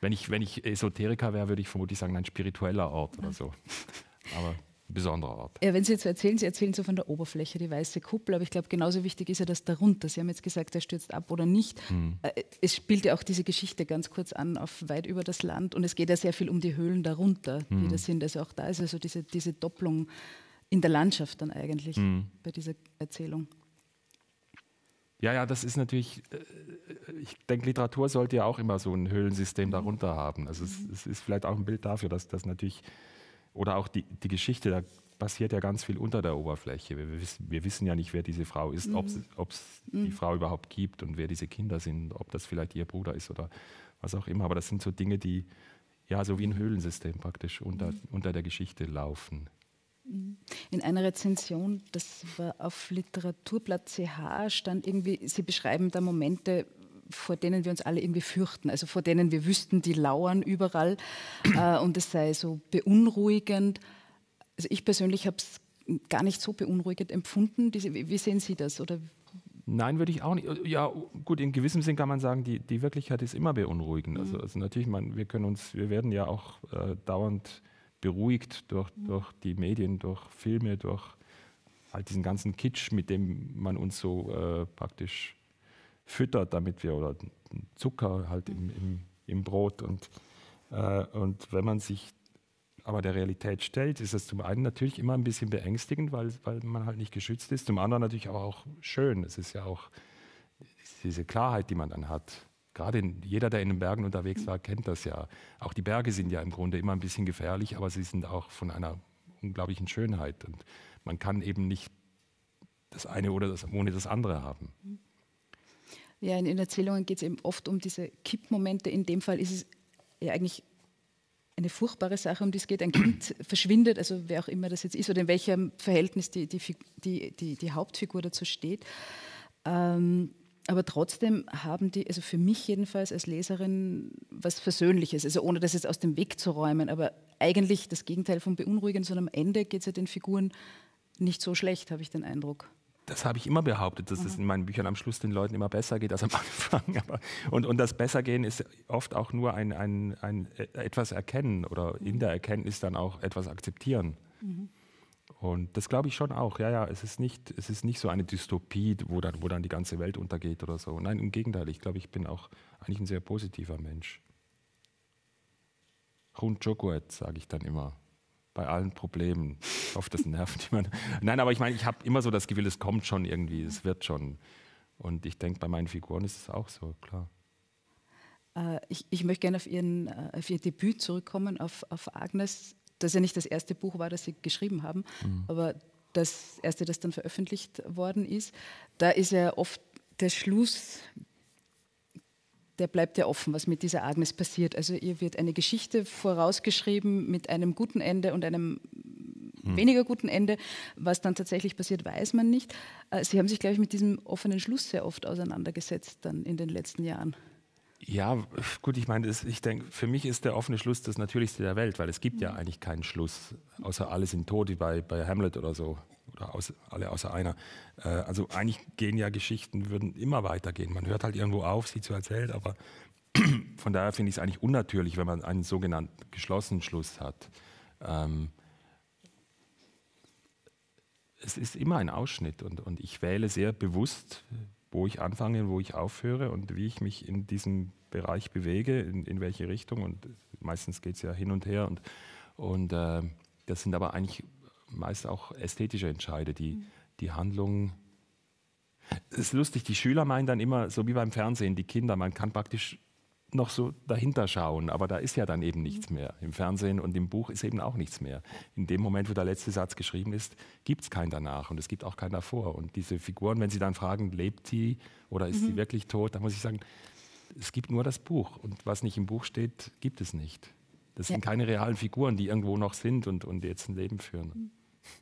Wenn ich, wenn ich Esoteriker wäre, würde ich vermutlich sagen, ein spiritueller Ort oder so. Aber ein besonderer Ort. Ja, wenn Sie jetzt erzählen, Sie erzählen so von der Oberfläche, die weiße Kuppel, aber ich glaube, genauso wichtig ist ja das darunter. Sie haben jetzt gesagt, er stürzt ab oder nicht. Mhm. Äh, es spielt ja auch diese Geschichte ganz kurz an, auf weit über das Land und es geht ja sehr viel um die Höhlen darunter, mhm. die da sind. Also auch da ist also diese, diese Doppelung in der Landschaft dann eigentlich mhm. bei dieser Erzählung. Ja, ja, das ist natürlich, äh, äh, ich denke, Literatur sollte ja auch immer so ein Höhlensystem darunter haben. Also es, mhm. es ist vielleicht auch ein Bild dafür, dass das natürlich, oder auch die, die Geschichte, da passiert ja ganz viel unter der Oberfläche. Wir, wissen, wir wissen ja nicht, wer diese Frau ist, ob es mhm. mhm. die Frau überhaupt gibt und wer diese Kinder sind, ob das vielleicht ihr Bruder ist oder was auch immer. Aber das sind so Dinge, die ja so wie ein Höhlensystem praktisch unter, mhm. unter der Geschichte laufen. Mhm. In einer Rezension, das war auf Literaturblatt.ch, stand irgendwie, Sie beschreiben da Momente, vor denen wir uns alle irgendwie fürchten, also vor denen wir wüssten, die lauern überall äh, und es sei so beunruhigend. Also ich persönlich habe es gar nicht so beunruhigend empfunden. Wie sehen Sie das? Oder Nein, würde ich auch nicht. Ja, gut, in gewissem Sinn kann man sagen, die, die Wirklichkeit ist immer beunruhigend. Also, mhm. Also, also, natürlich, man, wir können uns, wir werden ja auch äh, dauernd beruhigt durch, mhm. durch die Medien, durch Filme, durch halt diesen ganzen Kitsch, mit dem man uns so äh, praktisch füttert, damit wir, oder Zucker halt im, mhm. im, im Brot. Und, äh, und wenn man sich aber der Realität stellt, ist das zum einen natürlich immer ein bisschen beängstigend, weil, weil man halt nicht geschützt ist. Zum anderen natürlich aber auch schön. Es ist ja auch diese Klarheit, die man dann hat. Gerade jeder, der in den Bergen unterwegs war, kennt das ja. Auch die Berge sind ja im Grunde immer ein bisschen gefährlich, aber sie sind auch von einer unglaublichen Schönheit. Und man kann eben nicht das eine oder das, ohne das andere haben. Ja, in, in Erzählungen geht es eben oft um diese Kippmomente. In dem Fall ist es ja eigentlich eine furchtbare Sache, um die es geht. Ein Kind verschwindet, also wer auch immer das jetzt ist oder in welchem Verhältnis die, die, die, die, die Hauptfigur dazu steht. Ähm, aber trotzdem haben die, also für mich jedenfalls als Leserin, was Versöhnliches. Also ohne das jetzt aus dem Weg zu räumen, aber eigentlich das Gegenteil von beunruhigend, sondern am Ende geht es ja den Figuren nicht so schlecht, habe ich den Eindruck. Das habe ich immer behauptet, dass es mhm. in meinen Büchern am Schluss den Leuten immer besser geht als am Anfang. Aber, und, und das Bessergehen ist oft auch nur ein, ein, ein, äh, etwas erkennen oder mhm. in der Erkenntnis dann auch etwas akzeptieren. Mhm. Und das glaube ich schon auch. Ja, ja, es ist nicht, es ist nicht so eine Dystopie, wo dann, wo dann die ganze Welt untergeht oder so. Nein, im Gegenteil. Ich glaube, ich bin auch eigentlich ein sehr positiver Mensch. Rundjokuet, sage ich dann immer. Bei allen Problemen. Ich hoffe, das nervt niemand. Nein, aber ich meine, ich habe immer so das Gefühl, es kommt schon irgendwie, es wird schon. Und ich denke, bei meinen Figuren ist es auch so, klar. Äh, ich, ich möchte gerne auf, Ihren, äh, auf Ihr Debüt zurückkommen, auf, auf Agnes das ja nicht das erste Buch war, das sie geschrieben haben, mhm. aber das erste, das dann veröffentlicht worden ist, da ist ja oft der Schluss, der bleibt ja offen, was mit dieser Agnes passiert. Also ihr wird eine Geschichte vorausgeschrieben mit einem guten Ende und einem mhm. weniger guten Ende. Was dann tatsächlich passiert, weiß man nicht. Äh, sie haben sich, glaube ich, mit diesem offenen Schluss sehr oft auseinandergesetzt dann in den letzten Jahren. Ja, gut, ich meine, das, ich denke, für mich ist der offene Schluss das Natürlichste der Welt, weil es gibt ja mhm. eigentlich keinen Schluss, außer alle sind tot, wie bei, bei Hamlet oder so, oder aus, alle außer einer. Äh, also eigentlich gehen ja Geschichten, würden immer weitergehen. Man hört halt irgendwo auf, sie zu erzählen, aber von daher finde ich es eigentlich unnatürlich, wenn man einen sogenannten geschlossenen Schluss hat. Ähm, es ist immer ein Ausschnitt und, und ich wähle sehr bewusst, wo ich anfange, wo ich aufhöre und wie ich mich in diesem Bereich bewege, in, in welche Richtung. Und meistens geht es ja hin und her. Und, und äh, das sind aber eigentlich meist auch ästhetische Entscheide, die mhm. die Handlungen. Es ist lustig, die Schüler meinen dann immer, so wie beim Fernsehen, die Kinder, man kann praktisch noch so dahinter schauen, aber da ist ja dann eben mhm. nichts mehr. Im Fernsehen und im Buch ist eben auch nichts mehr. In dem Moment, wo der letzte Satz geschrieben ist, gibt es keinen danach und es gibt auch keinen davor. Und diese Figuren, wenn sie dann fragen, lebt die oder ist sie mhm. wirklich tot, dann muss ich sagen, es gibt nur das Buch und was nicht im Buch steht, gibt es nicht. Das sind ja. keine realen Figuren, die irgendwo noch sind und, und jetzt ein Leben führen. Mhm.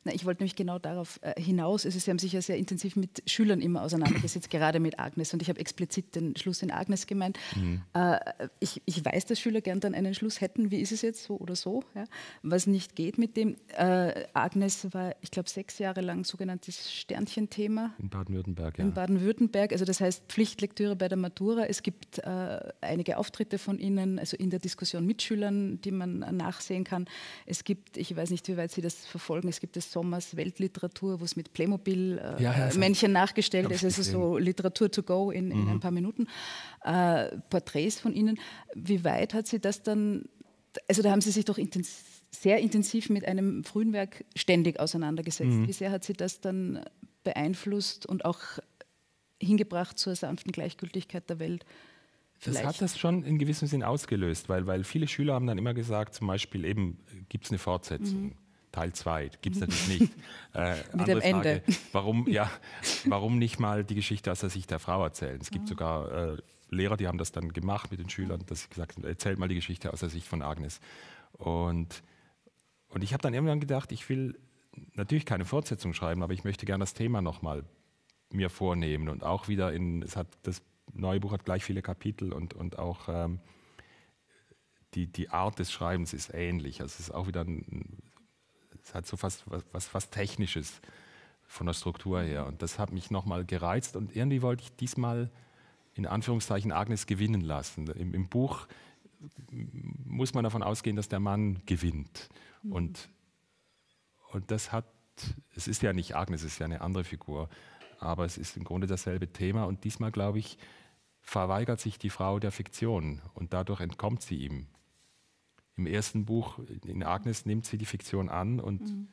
Na, ich wollte nämlich genau darauf äh, hinaus. Also Sie haben sich ja sehr intensiv mit Schülern immer auseinandergesetzt, gerade mit Agnes. Und ich habe explizit den Schluss in Agnes gemeint. Mhm. Äh, ich, ich, weiß, dass Schüler gern dann einen Schluss hätten, wie ist es jetzt so oder so, ja? was nicht geht mit dem. Äh, Agnes war, ich glaube, sechs Jahre lang sogenanntes Sternchenthema. In Baden-Württemberg, ja. In Baden-Württemberg, also das heißt Pflichtlektüre bei der Matura. Es gibt äh, einige Auftritte von Ihnen, also in der Diskussion mit Schülern, die man nachsehen kann. Es gibt, ich weiß nicht, wie weit Sie das verfolgen, es gibt des Sommers Weltliteratur, wo es mit Playmobil-Männchen äh, ja, nachgestellt ist, also so Literatur to go in, in mhm. ein paar Minuten, äh, Porträts von Ihnen. Wie weit hat Sie das dann, also da haben Sie sich doch intensiv, sehr intensiv mit einem frühen Werk ständig auseinandergesetzt. Mhm. Wie sehr hat Sie das dann beeinflusst und auch hingebracht zur sanften Gleichgültigkeit der Welt? Vielleicht. Das hat das schon in gewissem Sinn ausgelöst, weil, weil viele Schüler haben dann immer gesagt, zum Beispiel eben, gibt es eine Fortsetzung? Mhm. Teil 2. Gibt es natürlich nicht. Äh, Mit dem Ende. warum, ja, warum nicht mal die Geschichte aus der Sicht der Frau erzählen? Es gibt ah. sogar äh, Lehrer, die haben das dann gemacht mit den Schülern, dass sie gesagt haben, erzählt mal die Geschichte aus der Sicht von Agnes. Und, und ich habe dann irgendwann gedacht, ich will natürlich keine Fortsetzung schreiben, aber ich möchte gerne das Thema nochmal mir vornehmen und auch wieder in, es hat, das neue Buch hat gleich viele Kapitel und, und auch ähm, die, die Art des Schreibens ist ähnlich. Also es ist auch wieder ein, es hat so fast was, was, was Technisches von der Struktur her. Und das hat mich nochmal gereizt und irgendwie wollte ich diesmal in Anführungszeichen Agnes gewinnen lassen. Im, im Buch muss man davon ausgehen, dass der Mann gewinnt. Mhm. Und, und das hat, es ist ja nicht Agnes, es ist ja eine andere Figur, aber es ist im Grunde dasselbe Thema. Und diesmal, glaube ich, verweigert sich die Frau der Fiktion und dadurch entkommt sie ihm im ersten Buch, in Agnes, nimmt sie die Fiktion an und mhm.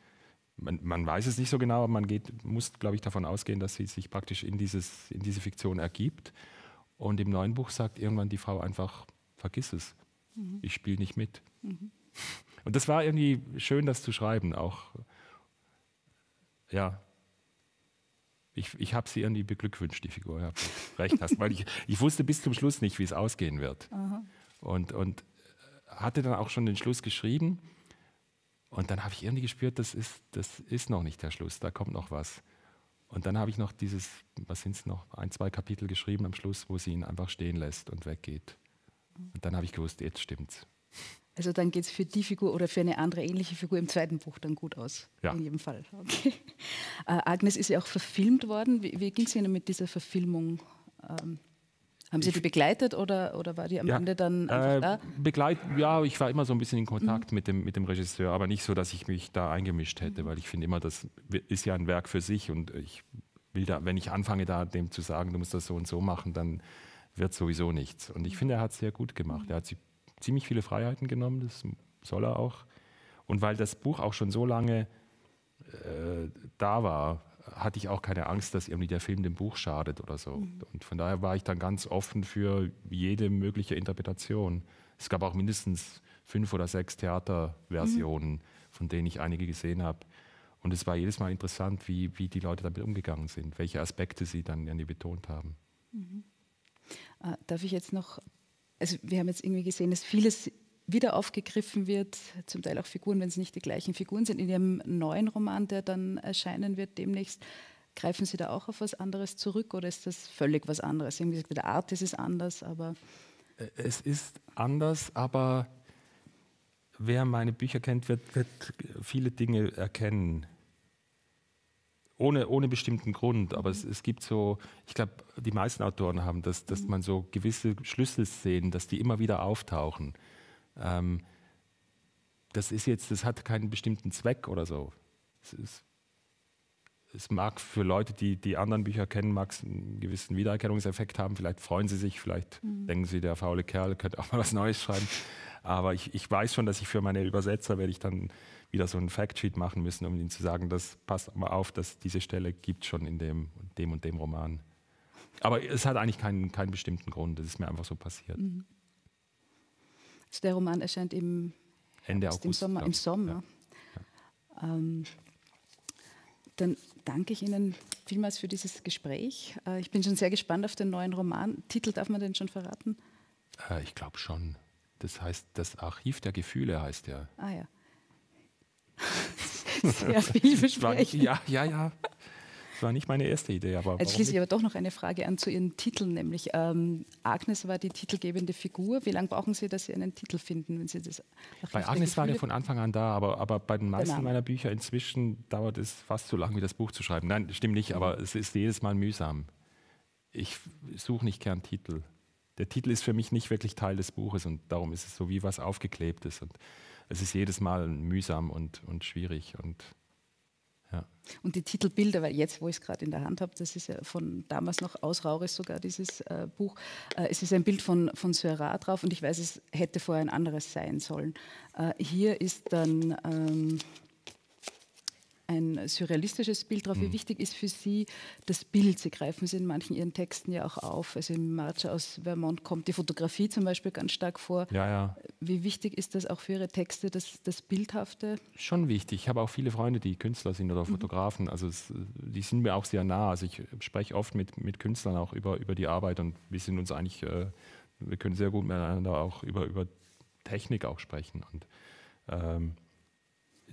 man, man, weiß es nicht so genau, aber man geht, muss, glaube ich, davon ausgehen, dass sie sich praktisch in, dieses, in diese Fiktion ergibt. Und im neuen Buch sagt irgendwann die Frau einfach, vergiss es, mhm. ich spiele nicht mit. Mhm. Und das war irgendwie schön, das zu schreiben, auch ja, ich, ich habe sie irgendwie beglückwünscht, die Figur. Ja, recht hast, weil ich, ich wusste bis zum Schluss nicht, wie es ausgehen wird. Aha. Und, und hatte dann auch schon den Schluss geschrieben. Und dann habe ich irgendwie gespürt, das ist, das ist noch nicht der Schluss, da kommt noch was. Und dann habe ich noch dieses, was sind es noch, ein, zwei Kapitel geschrieben am Schluss, wo sie ihn einfach stehen lässt und weggeht. Und dann habe ich gewusst, jetzt stimmt's. Also dann geht es für die Figur oder für eine andere ähnliche Figur im zweiten Buch dann gut aus. Ja. In jedem Fall. Okay. Äh, Agnes ist ja auch verfilmt worden. Wie, wie ging es Ihnen mit dieser Verfilmung? Ähm? Haben Sie die begleitet oder, oder war die am ja, Ende dann äh, einfach äh, da? Begleit, ja, ich war immer so ein bisschen in Kontakt mhm. mit, dem, mit dem Regisseur, aber nicht so, dass ich mich da eingemischt hätte, mhm. weil ich finde immer, das ist ja ein Werk für sich und ich will da, wenn ich anfange, da dem zu sagen, du musst das so und so machen, dann wird sowieso nichts. Und ich mhm. finde, er hat es sehr gut gemacht. Er hat sie, ziemlich viele Freiheiten genommen, das soll er auch. Und weil das Buch auch schon so lange äh, da war, hatte ich auch keine Angst, dass irgendwie der Film dem Buch schadet oder so. Mhm. Und von daher war ich dann ganz offen für jede mögliche Interpretation. Es gab auch mindestens fünf oder sechs Theaterversionen, mhm. von denen ich einige gesehen habe. Und es war jedes Mal interessant, wie, wie die Leute damit umgegangen sind, welche Aspekte sie dann irgendwie betont haben. Mhm. Äh, darf ich jetzt noch, also wir haben jetzt irgendwie gesehen, dass vieles wieder aufgegriffen wird, zum Teil auch Figuren, wenn es nicht die gleichen Figuren sind. In Ihrem neuen Roman, der dann erscheinen wird demnächst, greifen Sie da auch auf was anderes zurück oder ist das völlig was anderes? Sie haben gesagt, der Art ist es anders, aber... Äh, es ist anders, aber wer meine Bücher kennt, wird, wird viele Dinge erkennen. Ohne, ohne bestimmten Grund, aber mhm. es, es gibt so, ich glaube, die meisten Autoren haben das, dass mhm. man so gewisse Schlüsselszenen, dass die immer wieder auftauchen. Ähm, das ist jetzt, das hat keinen bestimmten Zweck oder so. Es, ist, es mag für Leute, die die anderen Bücher kennen, mag es einen gewissen Wiedererkennungseffekt haben. Vielleicht freuen sie sich, vielleicht mhm. denken sie, der faule Kerl könnte auch mal was Neues schreiben. Aber ich, ich weiß schon, dass ich für meine Übersetzer werde ich dann wieder so einen Factsheet machen müssen, um ihnen zu sagen, das passt mal auf, dass diese Stelle gibt schon in dem, dem und dem Roman. Aber es hat eigentlich keinen, keinen bestimmten Grund, es ist mir einfach so passiert. Mhm der Roman erscheint im Ende August. Im Sommer. Im Sommer. Ja. Ähm, dann danke ich Ihnen vielmals für dieses Gespräch. Äh, ich bin schon sehr gespannt auf den neuen Roman. Titel darf man den schon verraten? Äh, ich glaube schon. Das heißt, das Archiv der Gefühle heißt ja. Ah ja. sehr vielversprechend. Ja, ja, ja. Das war nicht meine erste Idee. Aber Jetzt schließe ich aber doch noch eine Frage an zu Ihren Titeln, nämlich ähm, Agnes war die titelgebende Figur. Wie lange brauchen Sie, dass Sie einen Titel finden, wenn Sie das Bei Agnes war der von Anfang an da, aber, aber bei den meisten genau. meiner Bücher inzwischen dauert es fast so lange, wie das Buch zu schreiben. Nein, stimmt nicht, aber mhm. es ist jedes Mal mühsam. Ich suche nicht gern Titel. Der Titel ist für mich nicht wirklich Teil des Buches und darum ist es so wie was Aufgeklebtes. Und es ist jedes Mal mühsam und, und schwierig und ja. Und die Titelbilder, weil jetzt, wo ich es gerade in der Hand habe, das ist ja von damals noch aus Rauris sogar dieses äh, Buch. Äh, es ist ein Bild von, von Seurat drauf und ich weiß, es hätte vorher ein anderes sein sollen. Äh, hier ist dann. Ähm, ein surrealistisches Bild drauf. Wie mhm. wichtig ist für Sie das Bild? Sie greifen es in manchen Ihren Texten ja auch auf. Also im March aus Vermont kommt die Fotografie zum Beispiel ganz stark vor. Ja, ja. Wie wichtig ist das auch für Ihre Texte, das, das Bildhafte? Schon wichtig. Ich habe auch viele Freunde, die Künstler sind oder mhm. Fotografen. Mhm. Also es, die sind mir auch sehr nah. Also ich spreche oft mit, mit Künstlern auch über, über die Arbeit und wir sind uns eigentlich, äh, wir können sehr gut miteinander auch über, über Technik auch sprechen. Und ähm,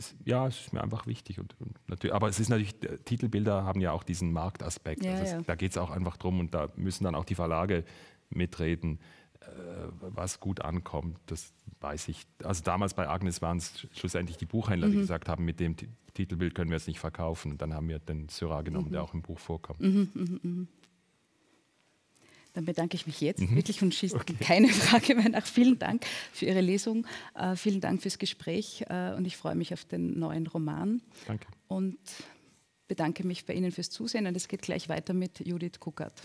ist, ja, es ist mir einfach wichtig. Und, und natürlich, aber es ist natürlich, Titelbilder haben ja auch diesen Marktaspekt. Ja, also es, ja. Da geht es auch einfach drum und da müssen dann auch die Verlage mitreden, äh, was gut ankommt. Das weiß ich. Also damals bei Agnes waren es schlussendlich die Buchhändler, mhm. die gesagt haben, mit dem Titelbild können wir es nicht verkaufen. Und dann haben wir den Syrah genommen, mhm. der auch im Buch vorkommt. Mhm, mh, mh. Dann bedanke ich mich jetzt mhm. wirklich und schieße okay. keine Frage mehr nach. Vielen Dank für Ihre Lesung, äh, vielen Dank fürs Gespräch äh, und ich freue mich auf den neuen Roman. Danke. Und bedanke mich bei Ihnen fürs Zusehen und es geht gleich weiter mit Judith Kuckert.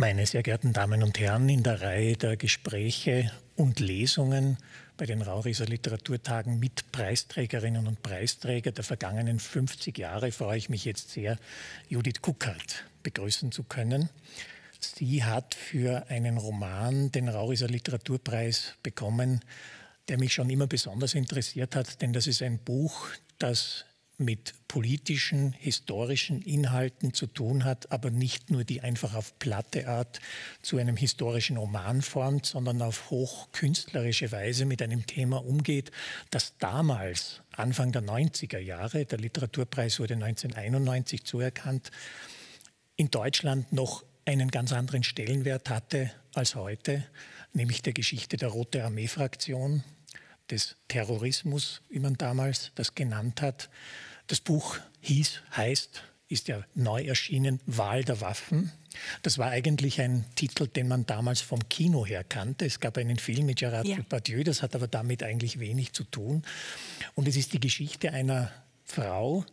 Meine sehr geehrten Damen und Herren, in der Reihe der Gespräche und Lesungen bei den Rauriser Literaturtagen mit Preisträgerinnen und Preisträger der vergangenen 50 Jahre freue ich mich jetzt sehr, Judith Kuckert begrüßen zu können. Sie hat für einen Roman den Rauriser Literaturpreis bekommen, der mich schon immer besonders interessiert hat, denn das ist ein Buch, das mit politischen, historischen Inhalten zu tun hat, aber nicht nur die einfach auf platte Art zu einem historischen Roman formt, sondern auf hochkünstlerische Weise mit einem Thema umgeht, das damals, Anfang der 90er Jahre, der Literaturpreis wurde 1991 zuerkannt, in Deutschland noch einen ganz anderen Stellenwert hatte als heute, nämlich der Geschichte der Rote Armee-Fraktion, des Terrorismus, wie man damals das genannt hat, das Buch hieß, heißt, ist ja neu erschienen, Wahl der Waffen. Das war eigentlich ein Titel, den man damals vom Kino her kannte. Es gab einen Film mit Gerard ja. Depardieu, das hat aber damit eigentlich wenig zu tun. Und es ist die Geschichte einer Frau,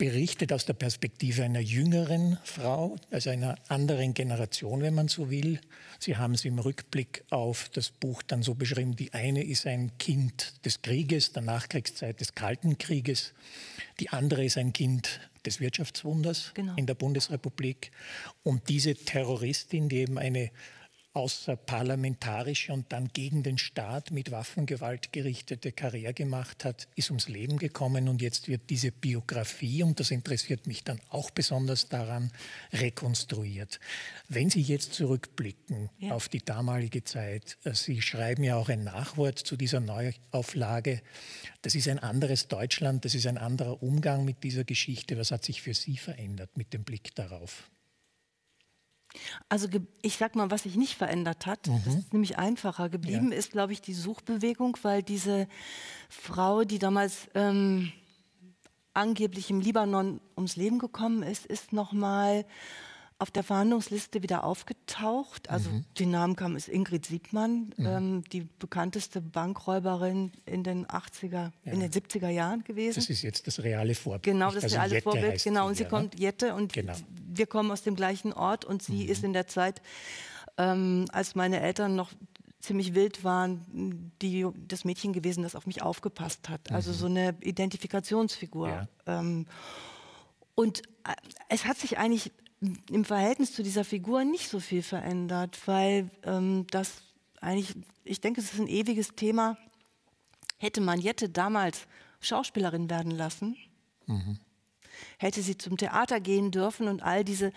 berichtet aus der Perspektive einer jüngeren Frau, also einer anderen Generation, wenn man so will. Sie haben es im Rückblick auf das Buch dann so beschrieben, die eine ist ein Kind des Krieges, der Nachkriegszeit des Kalten Krieges, die andere ist ein Kind des Wirtschaftswunders genau. in der Bundesrepublik. Und diese Terroristin, die eben eine außerparlamentarische und dann gegen den Staat mit Waffengewalt gerichtete Karriere gemacht hat, ist ums Leben gekommen und jetzt wird diese Biografie, und das interessiert mich dann auch besonders daran, rekonstruiert. Wenn Sie jetzt zurückblicken ja. auf die damalige Zeit, äh, Sie schreiben ja auch ein Nachwort zu dieser Neuauflage, das ist ein anderes Deutschland, das ist ein anderer Umgang mit dieser Geschichte. Was hat sich für Sie verändert mit dem Blick darauf? Also ich sag mal, was sich nicht verändert hat, mhm. das ist nämlich einfacher geblieben, ja. ist, glaube ich, die Suchbewegung, weil diese Frau, die damals ähm, angeblich im Libanon ums Leben gekommen ist, ist nochmal auf der Verhandlungsliste wieder aufgetaucht. Also mhm. die Namen kamen, ist Ingrid Siebmann, mhm. ähm, die bekannteste Bankräuberin in den 80er, ja. in den 70er Jahren gewesen. Das ist jetzt das reale Vorbild. Genau, das also reale Jette Vorbild. Genau, und sie ja, kommt Jette und genau. wir kommen aus dem gleichen Ort und sie mhm. ist in der Zeit, ähm, als meine Eltern noch ziemlich wild waren, die, das Mädchen gewesen, das auf mich aufgepasst hat. Also mhm. so eine Identifikationsfigur. Ja. Ähm, und äh, es hat sich eigentlich im Verhältnis zu dieser Figur nicht so viel verändert, weil ähm, das eigentlich, ich denke, es ist ein ewiges Thema. Hätte man Jette damals Schauspielerin werden lassen, mhm. hätte sie zum Theater gehen dürfen und all diese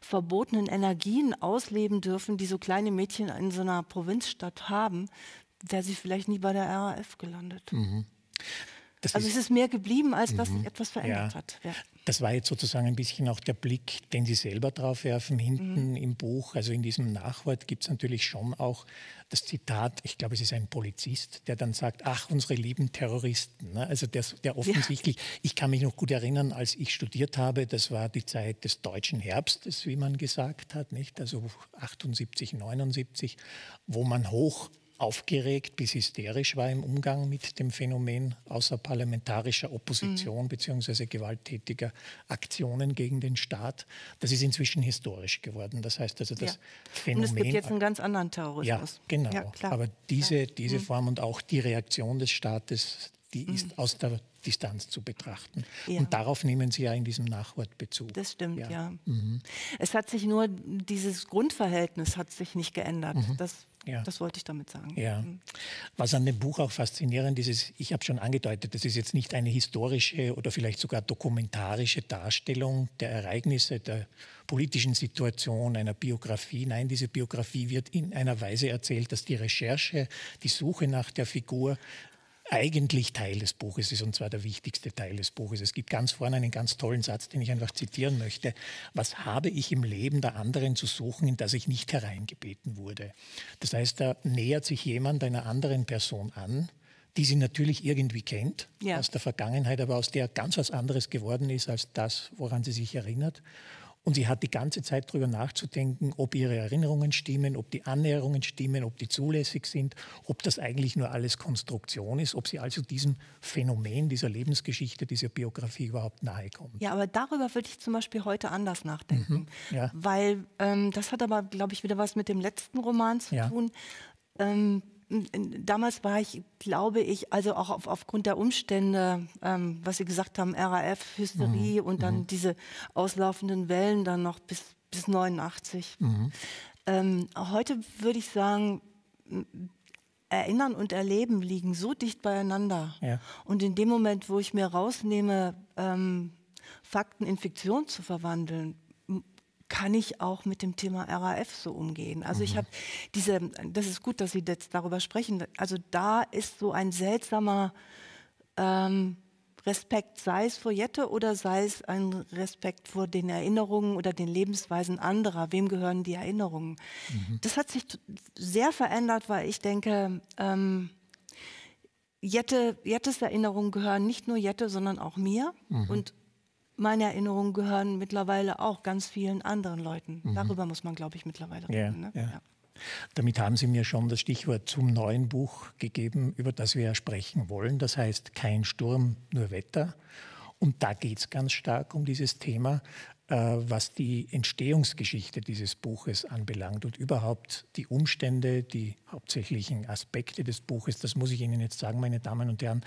verbotenen Energien ausleben dürfen, die so kleine Mädchen in so einer Provinzstadt haben, wäre sie vielleicht nie bei der RAF gelandet. Mhm. Das also ist, es ist mehr geblieben, als dass mhm. sich etwas verändert ja. hat. Ja. Das war jetzt sozusagen ein bisschen auch der Blick, den Sie selber drauf werfen, hinten mhm. im Buch. Also in diesem Nachwort gibt es natürlich schon auch das Zitat, ich glaube, es ist ein Polizist, der dann sagt, ach, unsere lieben Terroristen. Ne? Also der, der offensichtlich, ja. ich kann mich noch gut erinnern, als ich studiert habe, das war die Zeit des deutschen Herbstes, wie man gesagt hat, nicht? also 78, 79, wo man hoch aufgeregt bis hysterisch war im Umgang mit dem Phänomen außerparlamentarischer Opposition mhm. bzw. gewalttätiger Aktionen gegen den Staat. Das ist inzwischen historisch geworden. Das heißt also, das ja. Phänomen. Und es gibt jetzt einen ganz anderen Terrorismus. Ja, genau. Ja, Aber diese, ja. diese mhm. Form und auch die Reaktion des Staates, die mhm. ist aus der Distanz zu betrachten. Ja. Und darauf nehmen Sie ja in diesem Nachwort Bezug. Das stimmt, ja. ja. Mhm. Es hat sich nur, dieses Grundverhältnis hat sich nicht geändert. Mhm. Das ja. Das wollte ich damit sagen. Ja. Mhm. Was an dem Buch auch faszinierend ist, ist ich habe schon angedeutet, das ist jetzt nicht eine historische oder vielleicht sogar dokumentarische Darstellung der Ereignisse, der politischen Situation, einer Biografie. Nein, diese Biografie wird in einer Weise erzählt, dass die Recherche, die Suche nach der Figur eigentlich Teil des Buches ist, und zwar der wichtigste Teil des Buches. Es gibt ganz vorne einen ganz tollen Satz, den ich einfach zitieren möchte. Was habe ich im Leben der anderen zu suchen, in das ich nicht hereingebeten wurde? Das heißt, da nähert sich jemand einer anderen Person an, die sie natürlich irgendwie kennt, ja. aus der Vergangenheit, aber aus der ganz was anderes geworden ist als das, woran sie sich erinnert. Und sie hat die ganze Zeit darüber nachzudenken, ob ihre Erinnerungen stimmen, ob die Annäherungen stimmen, ob die zulässig sind, ob das eigentlich nur alles Konstruktion ist, ob sie also diesem Phänomen, dieser Lebensgeschichte, dieser Biografie überhaupt nahe kommt. Ja, aber darüber würde ich zum Beispiel heute anders nachdenken. Mhm, ja. Weil ähm, das hat aber, glaube ich, wieder was mit dem letzten Roman zu ja. tun. Ähm, Damals war ich, glaube ich, also auch auf, aufgrund der Umstände, ähm, was Sie gesagt haben, RAF-Hysterie mhm. und dann mhm. diese auslaufenden Wellen dann noch bis, bis 89. Mhm. Ähm, heute würde ich sagen, Erinnern und Erleben liegen so dicht beieinander. Ja. Und in dem Moment, wo ich mir rausnehme, ähm, Fakten in Fiktion zu verwandeln, kann ich auch mit dem Thema RAF so umgehen? Also mhm. ich habe diese, das ist gut, dass Sie jetzt darüber sprechen. Also da ist so ein seltsamer ähm, Respekt, sei es vor Jette oder sei es ein Respekt vor den Erinnerungen oder den Lebensweisen anderer. Wem gehören die Erinnerungen? Mhm. Das hat sich sehr verändert, weil ich denke, ähm, Jette, Jettes Erinnerungen gehören nicht nur Jette, sondern auch mir. Mhm. Und meine Erinnerungen gehören mittlerweile auch ganz vielen anderen Leuten. Mhm. Darüber muss man, glaube ich, mittlerweile reden. Ja, ne? ja. Ja. Damit haben Sie mir schon das Stichwort zum neuen Buch gegeben, über das wir ja sprechen wollen. Das heißt Kein Sturm, nur Wetter. Und da geht es ganz stark um dieses Thema, äh, was die Entstehungsgeschichte dieses Buches anbelangt und überhaupt die Umstände, die hauptsächlichen Aspekte des Buches. Das muss ich Ihnen jetzt sagen, meine Damen und Herren.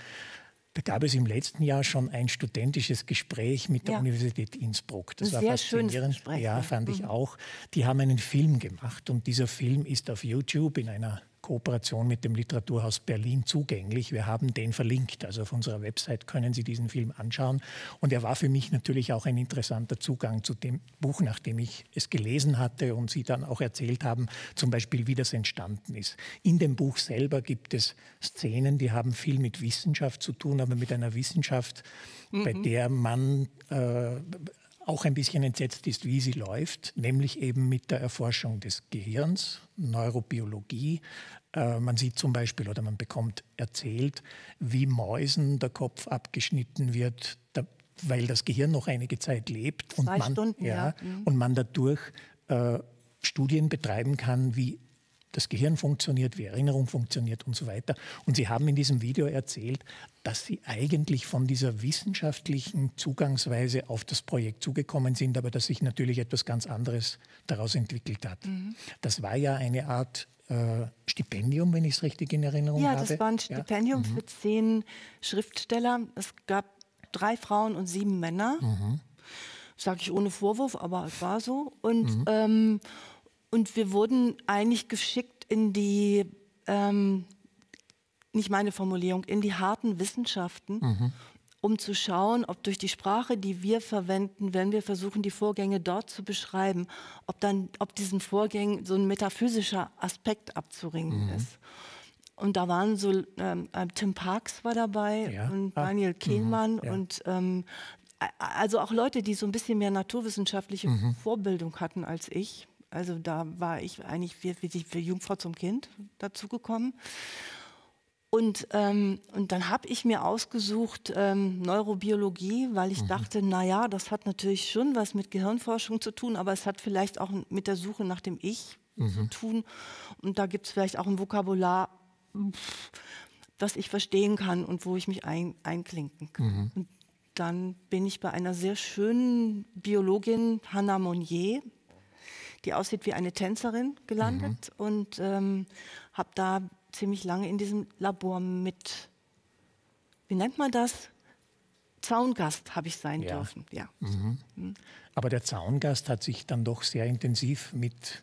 Da gab es im letzten Jahr schon ein studentisches Gespräch mit der ja. Universität Innsbruck. Das ein war faszinierend. Gespräch, ja, fand mhm. ich auch. Die haben einen Film gemacht und dieser Film ist auf YouTube in einer Kooperation mit dem Literaturhaus Berlin zugänglich. Wir haben den verlinkt. Also auf unserer Website können Sie diesen Film anschauen. Und er war für mich natürlich auch ein interessanter Zugang zu dem Buch, nachdem ich es gelesen hatte und Sie dann auch erzählt haben, zum Beispiel, wie das entstanden ist. In dem Buch selber gibt es Szenen, die haben viel mit Wissenschaft zu tun, aber mit einer Wissenschaft, mhm. bei der man äh, auch ein bisschen entsetzt ist, wie sie läuft, nämlich eben mit der Erforschung des Gehirns, Neurobiologie, äh, man sieht zum Beispiel oder man bekommt erzählt, wie Mäusen der Kopf abgeschnitten wird, weil das Gehirn noch einige Zeit lebt Zwei und man, Stunden, ja, ja. Mhm. und man dadurch äh, Studien betreiben kann, wie das Gehirn funktioniert, wie Erinnerung funktioniert und so weiter. Und Sie haben in diesem Video erzählt, dass Sie eigentlich von dieser wissenschaftlichen Zugangsweise auf das Projekt zugekommen sind, aber dass sich natürlich etwas ganz anderes daraus entwickelt hat. Mhm. Das war ja eine Art äh, Stipendium, wenn ich es richtig in Erinnerung ja, habe. Ja, das war ein Stipendium ja. mhm. für zehn Schriftsteller. Es gab drei Frauen und sieben Männer. Mhm. Sage ich ohne Vorwurf, aber es war so. Und mhm. ähm, und wir wurden eigentlich geschickt in die, ähm, nicht meine Formulierung, in die harten Wissenschaften, mhm. um zu schauen, ob durch die Sprache, die wir verwenden, wenn wir versuchen, die Vorgänge dort zu beschreiben, ob dann, ob diesen Vorgängen so ein metaphysischer Aspekt abzuringen mhm. ist. Und da waren so, ähm, äh, Tim Parks war dabei ja. und ah. Daniel mhm. Kehlmann mhm. ja. und ähm, also auch Leute, die so ein bisschen mehr naturwissenschaftliche mhm. Vorbildung hatten als ich. Also da war ich eigentlich wie für Jungfrau zum Kind dazugekommen. Und, ähm, und dann habe ich mir ausgesucht ähm, Neurobiologie, weil ich mhm. dachte, naja, das hat natürlich schon was mit Gehirnforschung zu tun, aber es hat vielleicht auch mit der Suche nach dem Ich mhm. zu tun. Und da gibt es vielleicht auch ein Vokabular, das ich verstehen kann und wo ich mich ein, einklinken kann. Mhm. Und dann bin ich bei einer sehr schönen Biologin, Hannah Monnier, die aussieht wie eine Tänzerin, gelandet mhm. und ähm, habe da ziemlich lange in diesem Labor mit, wie nennt man das? Zaungast habe ich sein ja. dürfen, ja. Mhm. mhm. Aber der Zaungast hat sich dann doch sehr intensiv mit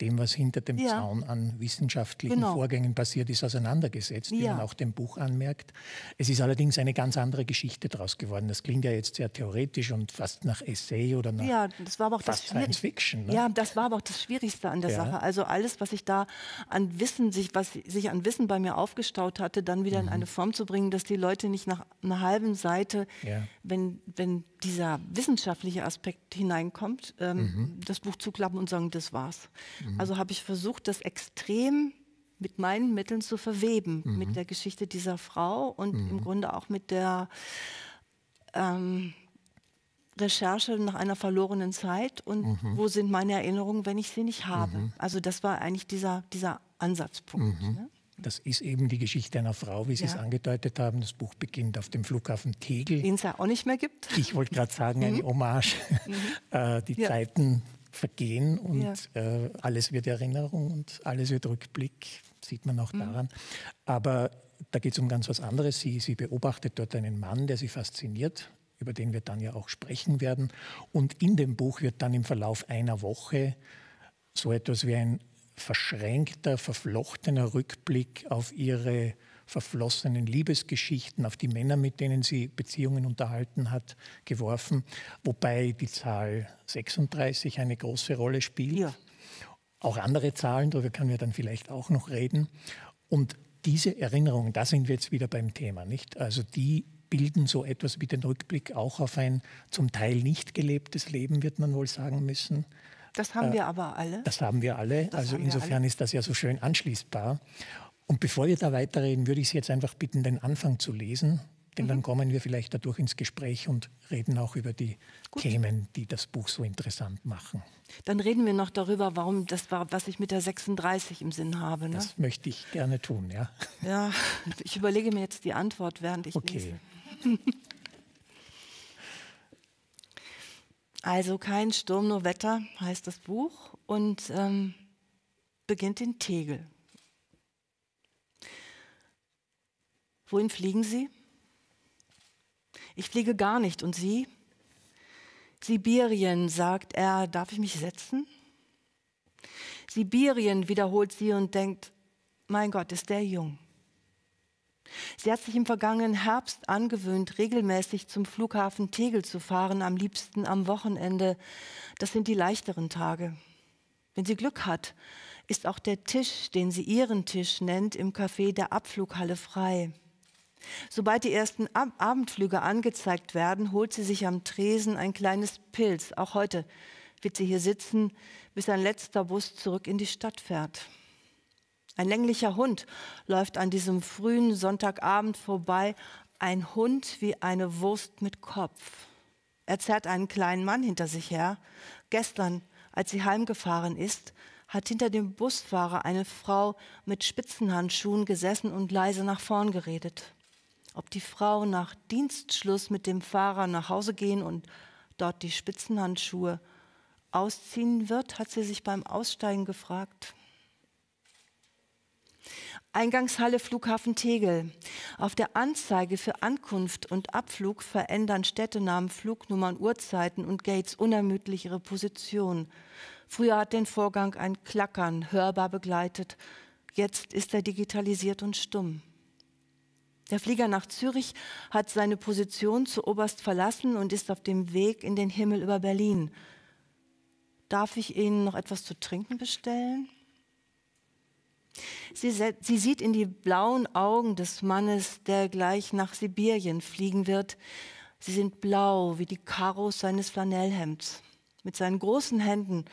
dem, was hinter dem ja. Zaun an wissenschaftlichen genau. Vorgängen passiert ist, auseinandergesetzt, ja. wie man auch dem Buch anmerkt. Es ist allerdings eine ganz andere Geschichte daraus geworden. Das klingt ja jetzt sehr theoretisch und fast nach Essay oder nach ja, das war aber auch das Science Fiction. Ne? Ja, das war aber auch das Schwierigste an der ja. Sache. Also alles, was sich da an Wissen, sich, was sich an Wissen bei mir aufgestaut hatte, dann wieder mhm. in eine Form zu bringen, dass die Leute nicht nach einer halben Seite, ja. wenn, wenn dieser wissenschaftliche Aspekt hineinkommt, ähm, mhm. das Buch zuklappen und sagen, das war's. Mhm. Also habe ich versucht, das extrem mit meinen Mitteln zu verweben, mhm. mit der Geschichte dieser Frau und mhm. im Grunde auch mit der ähm, Recherche nach einer verlorenen Zeit und mhm. wo sind meine Erinnerungen, wenn ich sie nicht habe. Mhm. Also das war eigentlich dieser, dieser Ansatzpunkt. Mhm. Ne? Das ist eben die Geschichte einer Frau, wie Sie ja. es angedeutet haben. Das Buch beginnt auf dem Flughafen Tegel. Den es ja auch nicht mehr gibt. Ich wollte gerade sagen, eine mhm. Hommage. Mhm. Äh, die ja. Zeiten vergehen und ja. Äh, alles wird Erinnerung und alles wird Rückblick, sieht man auch mhm. daran. Aber da geht es um ganz was anderes. Sie, sie beobachtet dort einen Mann, der sie fasziniert, über den wir dann ja auch sprechen werden. Und in dem Buch wird dann im Verlauf einer Woche so etwas wie ein verschränkter, verflochtener Rückblick auf ihre verflossenen Liebesgeschichten, auf die Männer, mit denen sie Beziehungen unterhalten hat, geworfen, wobei die Zahl 36 eine große Rolle spielt. Ja. Auch andere Zahlen, darüber können wir dann vielleicht auch noch reden. Und diese Erinnerung, da sind wir jetzt wieder beim Thema, nicht? Also die bilden so etwas wie den Rückblick auch auf ein zum Teil nicht gelebtes Leben, wird man wohl sagen müssen, das haben äh, wir aber alle. Das haben wir alle. Das also insofern alle. ist das ja so schön anschließbar. Und bevor wir da weiterreden, würde ich Sie jetzt einfach bitten, den Anfang zu lesen, denn mhm. dann kommen wir vielleicht dadurch ins Gespräch und reden auch über die Gut. Themen, die das Buch so interessant machen. Dann reden wir noch darüber, warum das war, was ich mit der 36 im Sinn habe. Ne? Das möchte ich gerne tun, ja. Ja, ich überlege mir jetzt die Antwort, während ich okay. lese. Also kein Sturm, nur Wetter heißt das Buch und ähm, beginnt in Tegel. Wohin fliegen Sie? Ich fliege gar nicht. Und Sie? Sibirien, sagt er, darf ich mich setzen? Sibirien, wiederholt sie und denkt, mein Gott, ist der jung. Sie hat sich im vergangenen Herbst angewöhnt, regelmäßig zum Flughafen Tegel zu fahren, am liebsten am Wochenende. Das sind die leichteren Tage. Wenn sie Glück hat, ist auch der Tisch, den sie ihren Tisch nennt, im Café der Abflughalle frei. Sobald die ersten Ab Abendflüge angezeigt werden, holt sie sich am Tresen ein kleines Pilz. Auch heute wird sie hier sitzen, bis ein letzter Bus zurück in die Stadt fährt. Ein länglicher Hund läuft an diesem frühen Sonntagabend vorbei, ein Hund wie eine Wurst mit Kopf. Er zerrt einen kleinen Mann hinter sich her. Gestern, als sie heimgefahren ist, hat hinter dem Busfahrer eine Frau mit Spitzenhandschuhen gesessen und leise nach vorn geredet. Ob die Frau nach Dienstschluss mit dem Fahrer nach Hause gehen und dort die Spitzenhandschuhe ausziehen wird, hat sie sich beim Aussteigen gefragt. Eingangshalle Flughafen Tegel. Auf der Anzeige für Ankunft und Abflug verändern Städtenamen, Flugnummern, Uhrzeiten und Gates unermüdlich ihre Position. Früher hat den Vorgang ein Klackern hörbar begleitet. Jetzt ist er digitalisiert und stumm. Der Flieger nach Zürich hat seine Position zu Oberst verlassen und ist auf dem Weg in den Himmel über Berlin. Darf ich Ihnen noch etwas zu trinken bestellen? Sie, sie sieht in die blauen Augen des Mannes, der gleich nach Sibirien fliegen wird. Sie sind blau wie die Karos seines Flanellhemds. Mit seinen großen Händen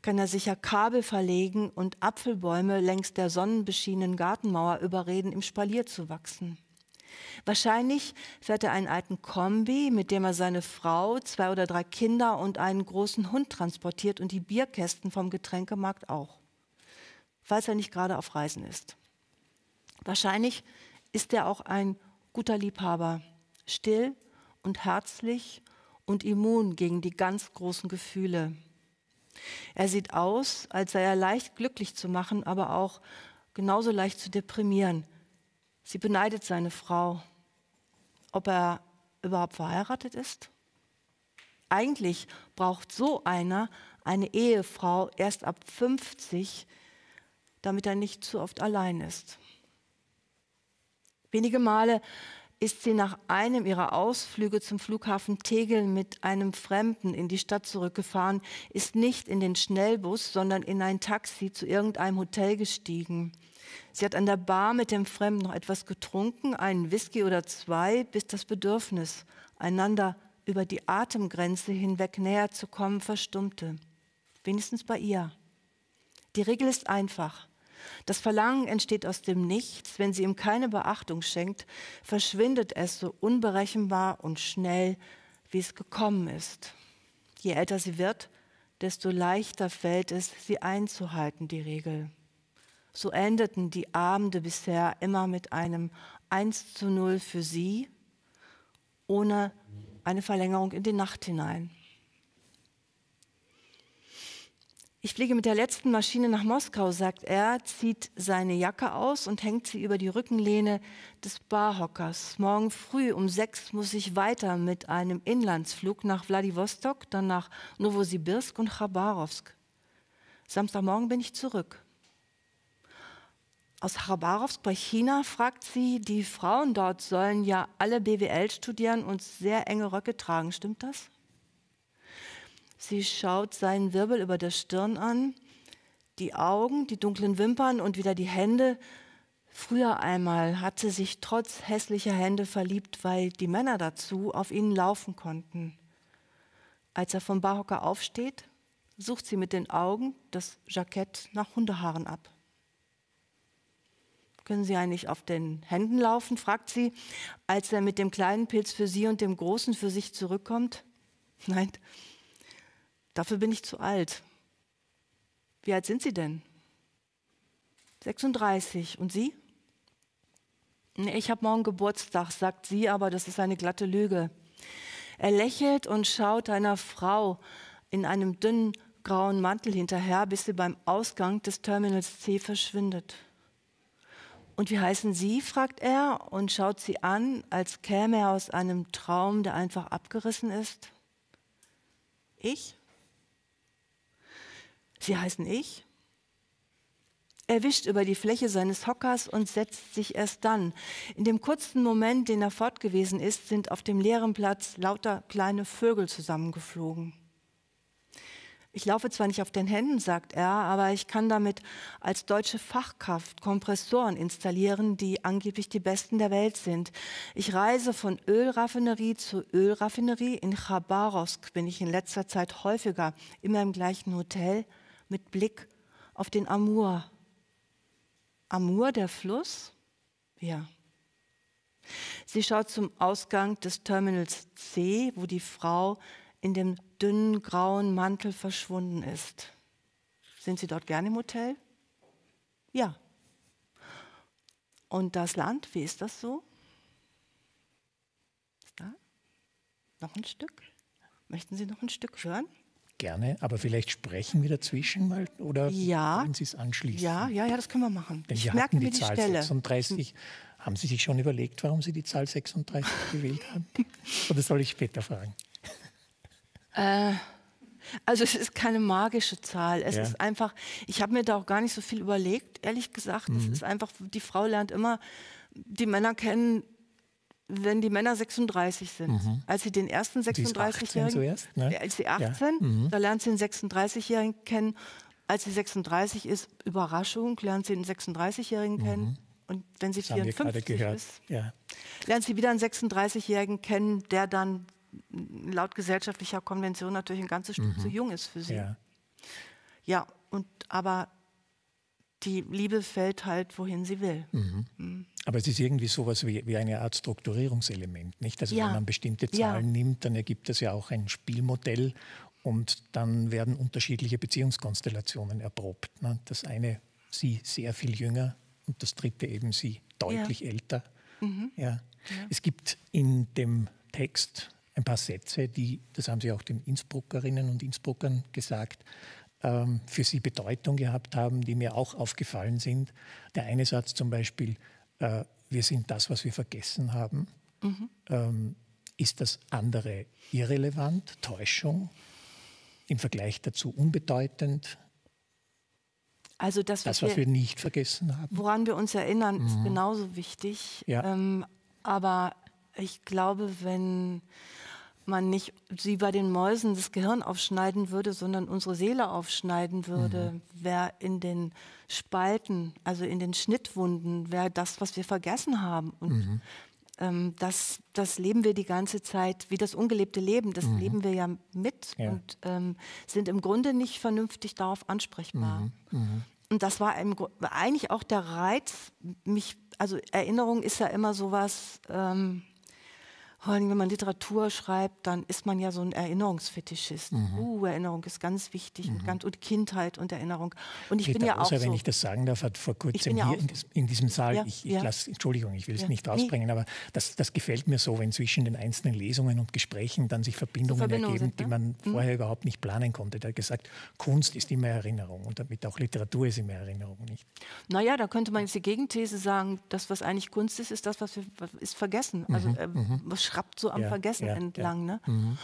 kann er sicher Kabel verlegen und Apfelbäume längs der sonnenbeschienenen Gartenmauer überreden, im Spalier zu wachsen. Wahrscheinlich fährt er einen alten Kombi, mit dem er seine Frau, zwei oder drei Kinder und einen großen Hund transportiert und die Bierkästen vom Getränkemarkt auch falls er nicht gerade auf Reisen ist. Wahrscheinlich ist er auch ein guter Liebhaber, still und herzlich und immun gegen die ganz großen Gefühle. Er sieht aus, als sei er leicht glücklich zu machen, aber auch genauso leicht zu deprimieren. Sie beneidet seine Frau, ob er überhaupt verheiratet ist. Eigentlich braucht so einer eine Ehefrau erst ab 50, damit er nicht zu oft allein ist. Wenige Male ist sie nach einem ihrer Ausflüge zum Flughafen Tegel mit einem Fremden in die Stadt zurückgefahren, ist nicht in den Schnellbus, sondern in ein Taxi zu irgendeinem Hotel gestiegen. Sie hat an der Bar mit dem Fremden noch etwas getrunken, einen Whisky oder zwei, bis das Bedürfnis, einander über die Atemgrenze hinweg näher zu kommen, verstummte. Wenigstens bei ihr. Die Regel ist einfach. Das Verlangen entsteht aus dem Nichts. Wenn sie ihm keine Beachtung schenkt, verschwindet es so unberechenbar und schnell, wie es gekommen ist. Je älter sie wird, desto leichter fällt es, sie einzuhalten, die Regel. So endeten die Abende bisher immer mit einem 1 zu 0 für sie, ohne eine Verlängerung in die Nacht hinein. Ich fliege mit der letzten Maschine nach Moskau, sagt er, zieht seine Jacke aus und hängt sie über die Rückenlehne des Barhockers. Morgen früh um sechs muss ich weiter mit einem Inlandsflug nach Wladiwostok, dann nach Novosibirsk und Chabarowsk. Samstagmorgen bin ich zurück. Aus Chabarowsk bei China fragt sie, die Frauen dort sollen ja alle BWL studieren und sehr enge Röcke tragen, stimmt das? Sie schaut seinen Wirbel über der Stirn an, die Augen, die dunklen Wimpern und wieder die Hände. Früher einmal hat sie sich trotz hässlicher Hände verliebt, weil die Männer dazu auf ihnen laufen konnten. Als er vom Barhocker aufsteht, sucht sie mit den Augen das Jackett nach Hundehaaren ab. Können Sie eigentlich auf den Händen laufen? fragt sie, als er mit dem kleinen Pilz für sie und dem großen für sich zurückkommt. Nein, Dafür bin ich zu alt. Wie alt sind Sie denn? 36. Und Sie? Nee, ich habe morgen Geburtstag, sagt sie, aber das ist eine glatte Lüge. Er lächelt und schaut einer Frau in einem dünnen grauen Mantel hinterher, bis sie beim Ausgang des Terminals C verschwindet. Und wie heißen Sie? fragt er und schaut sie an, als käme er aus einem Traum, der einfach abgerissen ist. Ich? Sie heißen ich. Er wischt über die Fläche seines Hockers und setzt sich erst dann. In dem kurzen Moment, den er fortgewesen ist, sind auf dem leeren Platz lauter kleine Vögel zusammengeflogen. Ich laufe zwar nicht auf den Händen, sagt er, aber ich kann damit als deutsche Fachkraft Kompressoren installieren, die angeblich die besten der Welt sind. Ich reise von Ölraffinerie zu Ölraffinerie. In Chabarowsk bin ich in letzter Zeit häufiger, immer im gleichen Hotel mit Blick auf den Amur. Amur, der Fluss? Ja. Sie schaut zum Ausgang des Terminals C, wo die Frau in dem dünnen grauen Mantel verschwunden ist. Sind Sie dort gerne im Hotel? Ja. Und das Land, wie ist das so? da? Noch ein Stück? Möchten Sie noch ein Stück hören? Gerne, aber vielleicht sprechen wir dazwischen mal oder ja, wollen Sie es anschließen? Ja, ja, ja, das können wir machen. Denn ich wir merke mir die, die Zahl Stelle. 36. Haben Sie sich schon überlegt, warum Sie die Zahl 36 gewählt haben? Oder soll ich später fragen? Äh, also es ist keine magische Zahl. Es ja. ist einfach, ich habe mir da auch gar nicht so viel überlegt, ehrlich gesagt. Mhm. Es ist einfach, die Frau lernt immer die Männer kennen, wenn die Männer 36 sind. Mhm. Als sie den ersten 36-Jährigen, ne? als sie 18, ja. mhm. da lernt sie einen 36-Jährigen kennen. Als sie 36 ist, Überraschung, lernt sie einen 36-Jährigen mhm. kennen. Und wenn sie das 54 ist, ja. lernt sie wieder einen 36-Jährigen kennen, der dann laut gesellschaftlicher Konvention natürlich ein ganzes Stück mhm. zu jung ist für sie. Ja. ja, und aber die Liebe fällt halt, wohin sie will. Mhm. Mhm. Aber es ist irgendwie sowas wie, wie eine Art Strukturierungselement, nicht? Also ja. wenn man bestimmte Zahlen ja. nimmt, dann ergibt das ja auch ein Spielmodell und dann werden unterschiedliche Beziehungskonstellationen erprobt. Ne? Das eine, sie sehr viel jünger und das dritte eben sie deutlich ja. älter. Mhm. Ja. Es gibt in dem Text ein paar Sätze, die, das haben Sie auch den Innsbruckerinnen und Innsbruckern gesagt, ähm, für sie Bedeutung gehabt haben, die mir auch aufgefallen sind. Der eine Satz zum Beispiel, äh, wir sind das, was wir vergessen haben. Mhm. Ähm, ist das andere irrelevant, Täuschung, im Vergleich dazu unbedeutend? Also das, was, das, was wir, wir, nicht vergessen haben. Woran wir uns erinnern, mhm. ist genauso wichtig. Ja. Ähm, aber ich glaube, wenn man nicht sie bei den Mäusen das Gehirn aufschneiden würde, sondern unsere Seele aufschneiden würde, mhm. wäre in den Spalten, also in den Schnittwunden, wäre das, was wir vergessen haben. Und mhm. ähm, das, das leben wir die ganze Zeit, wie das ungelebte Leben, das mhm. leben wir ja mit ja. und ähm, sind im Grunde nicht vernünftig darauf ansprechbar. Mhm. Mhm. Und das war eigentlich auch der Reiz, mich, also Erinnerung ist ja immer sowas, ähm, wenn man Literatur schreibt, dann ist man ja so ein Erinnerungsfetischist. Mhm. Uh, Erinnerung ist ganz wichtig mhm. und, ganz, und Kindheit und Erinnerung. Und ich Peter bin ja Rosa, auch so, wenn ich das sagen darf, hat vor kurzem ja hier in, des, in, diesem Saal, ja, ich, ich ja. Lass, Entschuldigung, ich will es nicht rausbringen, aber das, das gefällt mir so, wenn zwischen den einzelnen Lesungen und Gesprächen dann sich Verbindungen Verbindung ergeben, sind, die ne? man mhm. vorher mhm. überhaupt nicht planen konnte. Der hat gesagt, Kunst ist immer Erinnerung und damit auch Literatur ist immer Erinnerung. Nicht? Naja, da könnte man jetzt die Gegenthese sagen, das, was eigentlich Kunst ist, ist das, was wir, ist vergessen. Also, mhm. äh, mhm. was schrappt so am ja, Vergessen ja, entlang. Ne? Mhm.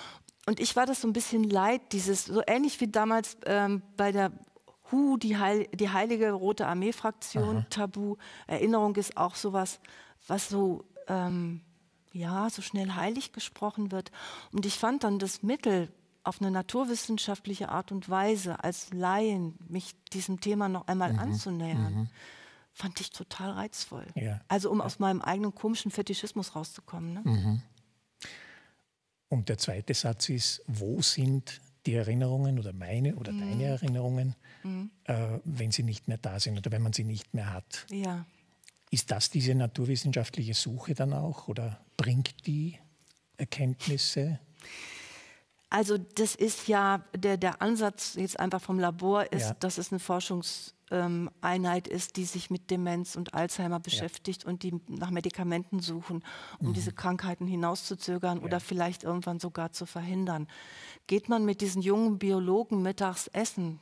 Und ich war das so ein bisschen leid, dieses, so ähnlich wie damals ähm, bei der Hu, die, Heil die heilige Rote Armee-Fraktion, Tabu. Erinnerung ist auch sowas, was so, ähm, ja, so schnell heilig gesprochen wird. Und ich fand dann das Mittel, auf eine naturwissenschaftliche Art und Weise als Laien mich diesem Thema noch einmal mhm. anzunähern. Mhm fand ich total reizvoll. Ja. Also um ja. aus meinem eigenen komischen Fetischismus rauszukommen. Ne? Mhm. Und der zweite Satz ist, wo sind die Erinnerungen oder meine oder mhm. deine Erinnerungen, mhm. äh, wenn sie nicht mehr da sind oder wenn man sie nicht mehr hat? Ja. Ist das diese naturwissenschaftliche Suche dann auch oder bringt die Erkenntnisse? Also das ist ja der, der Ansatz jetzt einfach vom Labor ist, ja. dass es eine Forschungseinheit ähm, ist, die sich mit Demenz und Alzheimer beschäftigt ja. und die nach Medikamenten suchen, um mhm. diese Krankheiten hinauszuzögern ja. oder vielleicht irgendwann sogar zu verhindern. Geht man mit diesen jungen Biologen mittags essen,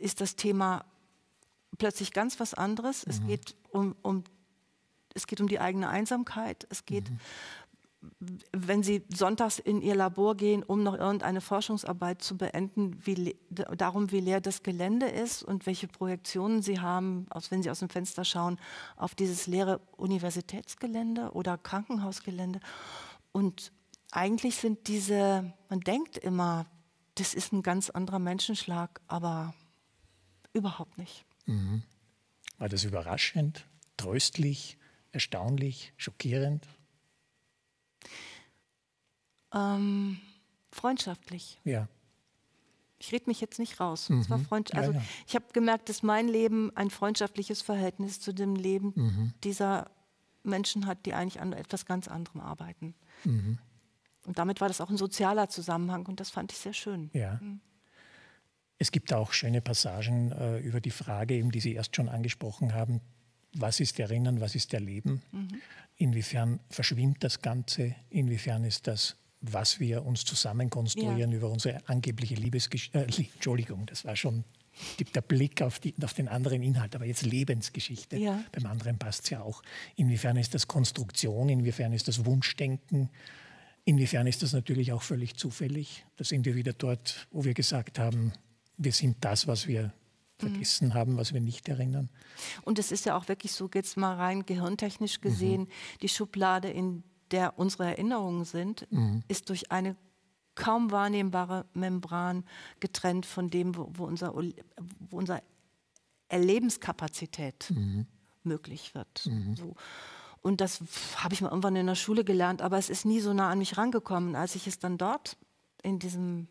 ist das Thema plötzlich ganz was anderes. Mhm. Es geht um, um es geht um die eigene Einsamkeit, es geht mhm wenn sie sonntags in ihr Labor gehen, um noch irgendeine Forschungsarbeit zu beenden, wie, darum, wie leer das Gelände ist und welche Projektionen sie haben, aus, wenn sie aus dem Fenster schauen, auf dieses leere Universitätsgelände oder Krankenhausgelände. Und eigentlich sind diese, man denkt immer, das ist ein ganz anderer Menschenschlag, aber überhaupt nicht. Mhm. War das überraschend, tröstlich, erstaunlich, schockierend? Ähm, freundschaftlich. Ja. Ich rede mich jetzt nicht raus. Mhm. war Freund also, ja, ja. Ich habe gemerkt, dass mein Leben ein freundschaftliches Verhältnis zu dem Leben mhm. dieser Menschen hat, die eigentlich an etwas ganz anderem arbeiten. Mhm. Und damit war das auch ein sozialer Zusammenhang und das fand ich sehr schön. Ja. Mhm. Es gibt auch schöne Passagen äh, über die Frage, eben, die Sie erst schon angesprochen haben, was ist Erinnern, was ist Erleben, mhm. inwiefern verschwimmt das Ganze, inwiefern ist das was wir uns zusammen konstruieren ja. über unsere angebliche Liebesgeschichte. Äh, Entschuldigung, das war schon der Blick auf, die, auf, den anderen Inhalt, aber jetzt Lebensgeschichte. Ja. Beim anderen passt es ja auch. Inwiefern ist das Konstruktion, inwiefern ist das Wunschdenken, inwiefern ist das natürlich auch völlig zufällig. Da sind wir wieder dort, wo wir gesagt haben, wir sind das, was wir mhm. vergessen haben, was wir nicht erinnern. Und es ist ja auch wirklich so, jetzt mal rein gehirntechnisch mhm. gesehen, mhm. die Schublade, in der unsere Erinnerungen sind, mhm. ist durch eine kaum wahrnehmbare Membran getrennt von dem, wo, wo unser, wo unser Erlebenskapazität mhm. möglich wird. Mhm. So. Und das habe ich mal irgendwann in der Schule gelernt, aber es ist nie so nah an mich rangekommen. Als ich es dann dort in diesem,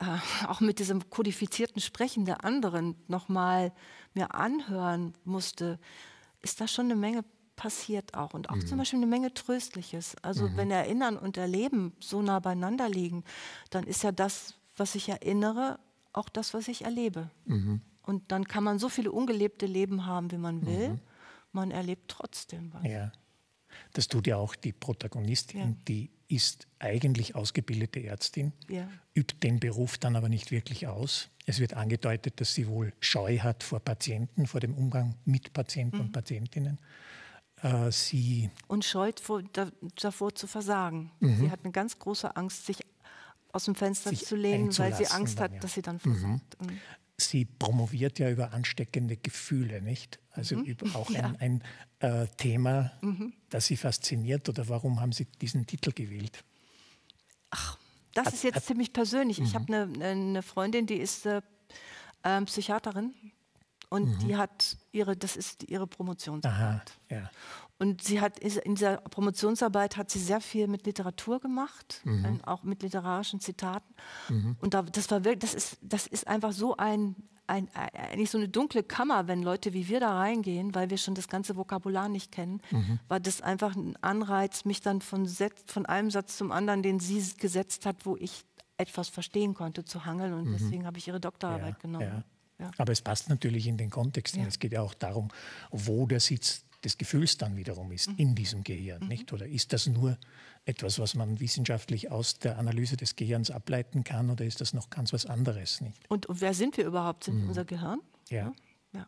äh, auch mit diesem kodifizierten Sprechen der anderen nochmal mir anhören musste, ist da schon eine Menge passiert auch und auch mhm. zum Beispiel eine Menge Tröstliches. Also mhm. wenn Erinnern und Erleben so nah beieinander liegen, dann ist ja das, was ich erinnere, auch das, was ich erlebe. Mhm. Und dann kann man so viele ungelebte Leben haben, wie man will. Mhm. Man erlebt trotzdem was. Ja. Das tut ja auch die Protagonistin, ja. die ist eigentlich ausgebildete Ärztin, ja. übt den Beruf dann aber nicht wirklich aus. Es wird angedeutet, dass sie wohl Scheu hat vor Patienten, vor dem Umgang mit Patienten und mhm. Patientinnen äh, sie. Und scheut vor, da, davor zu versagen. Mhm. Sie hat eine ganz große Angst, sich aus dem Fenster sich zu lehnen, weil sie Angst dann, hat, ja. dass sie dann mhm. versagt. Mhm. Sie promoviert ja über ansteckende Gefühle, nicht? Also mhm. über auch ja. ein, ein äh, Thema, mhm. das Sie fasziniert. Oder warum haben Sie diesen Titel gewählt? Ach, das hat, ist jetzt hat, ziemlich persönlich. Ich mhm. habe eine, eine Freundin, die ist äh, ähm, Psychiaterin und mhm. die hat ihre, das ist ihre Promotionsarbeit. Aha, ja. Und sie hat in dieser Promotionsarbeit hat sie sehr viel mit Literatur gemacht, mhm. auch mit literarischen Zitaten. Mhm. Und da, das war wirklich, das ist, das ist einfach so ein, ein, eigentlich so eine dunkle Kammer, wenn Leute wie wir da reingehen, weil wir schon das ganze Vokabular nicht kennen, mhm. war das einfach ein Anreiz, mich dann von, von einem Satz zum anderen, den sie gesetzt hat, wo ich etwas verstehen konnte, zu hangeln. Und mhm. deswegen habe ich ihre Doktorarbeit ja, genommen. Ja. Ja. Aber es passt natürlich in den Kontext. Ja. Es geht ja auch darum, wo der Sitz des Gefühls dann wiederum ist mhm. in diesem Gehirn, mhm. nicht? Oder ist das nur etwas, was man wissenschaftlich aus der Analyse des Gehirns ableiten kann, oder ist das noch ganz was anderes, nicht? Und wer sind wir überhaupt? Sind mhm. unser Gehirn? Ja. ja.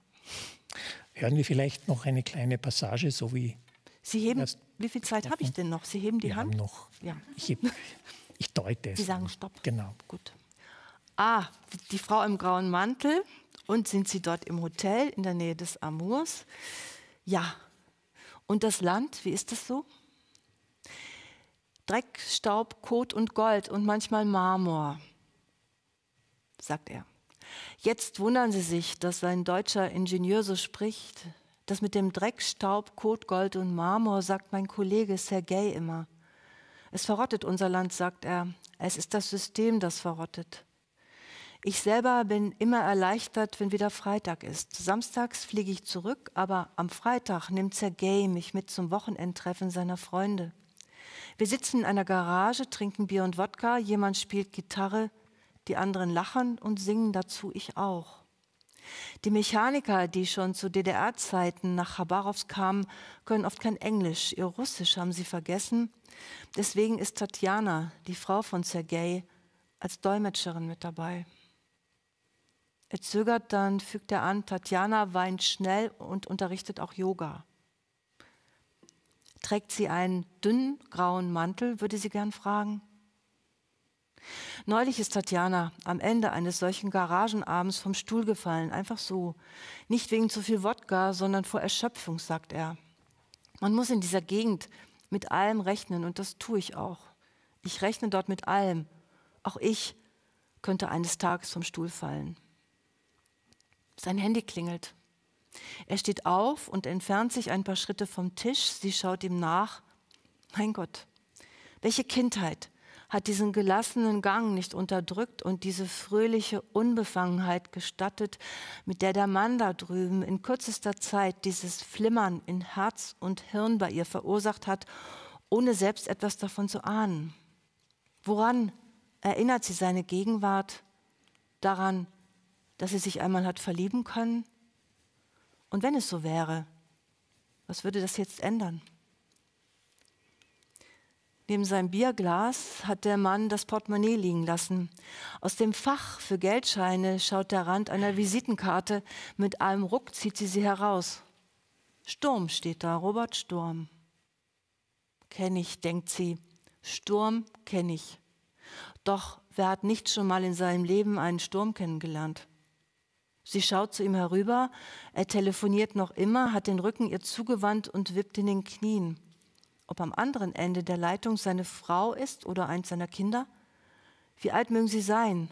Hören wir vielleicht noch eine kleine Passage, so wie Sie heben. Wie viel Zeit habe ich denn noch? Sie heben die wir Hand. Haben noch. Ja. Ich, heb, ich deute es. Sie sagen Stopp. Genau. Gut. Ah, die Frau im grauen Mantel. Und sind sie dort im Hotel in der Nähe des Amours? Ja. Und das Land, wie ist das so? Dreck, Staub, Kot und Gold und manchmal Marmor, sagt er. Jetzt wundern sie sich, dass ein deutscher Ingenieur so spricht. Das mit dem Dreck, Staub, Kot, Gold und Marmor, sagt mein Kollege Sergei immer. Es verrottet unser Land, sagt er. Es ist das System, das verrottet. Ich selber bin immer erleichtert, wenn wieder Freitag ist. Samstags fliege ich zurück, aber am Freitag nimmt Sergei mich mit zum Wochenendtreffen seiner Freunde. Wir sitzen in einer Garage, trinken Bier und Wodka, jemand spielt Gitarre, die anderen lachen und singen dazu ich auch. Die Mechaniker, die schon zu DDR-Zeiten nach Chabarowsk kamen, können oft kein Englisch, ihr Russisch haben sie vergessen. Deswegen ist Tatjana, die Frau von Sergei, als Dolmetscherin mit dabei. Er zögert dann, fügt er an, Tatjana weint schnell und unterrichtet auch Yoga. Trägt sie einen dünnen grauen Mantel, würde sie gern fragen. Neulich ist Tatjana am Ende eines solchen Garagenabends vom Stuhl gefallen, einfach so. Nicht wegen zu viel Wodka, sondern vor Erschöpfung, sagt er. Man muss in dieser Gegend mit allem rechnen und das tue ich auch. Ich rechne dort mit allem. Auch ich könnte eines Tages vom Stuhl fallen. Sein Handy klingelt. Er steht auf und entfernt sich ein paar Schritte vom Tisch. Sie schaut ihm nach. Mein Gott, welche Kindheit hat diesen gelassenen Gang nicht unterdrückt und diese fröhliche Unbefangenheit gestattet, mit der der Mann da drüben in kürzester Zeit dieses Flimmern in Herz und Hirn bei ihr verursacht hat, ohne selbst etwas davon zu ahnen. Woran erinnert sie seine Gegenwart? Daran, dass sie sich einmal hat verlieben können? Und wenn es so wäre, was würde das jetzt ändern? Neben seinem Bierglas hat der Mann das Portemonnaie liegen lassen. Aus dem Fach für Geldscheine schaut der Rand einer Visitenkarte. Mit einem Ruck zieht sie sie heraus. Sturm steht da, Robert Sturm. Kenn ich, denkt sie. Sturm kenne ich. Doch wer hat nicht schon mal in seinem Leben einen Sturm kennengelernt? Sie schaut zu ihm herüber, er telefoniert noch immer, hat den Rücken ihr zugewandt und wippt in den Knien. Ob am anderen Ende der Leitung seine Frau ist oder eins seiner Kinder? Wie alt mögen sie sein?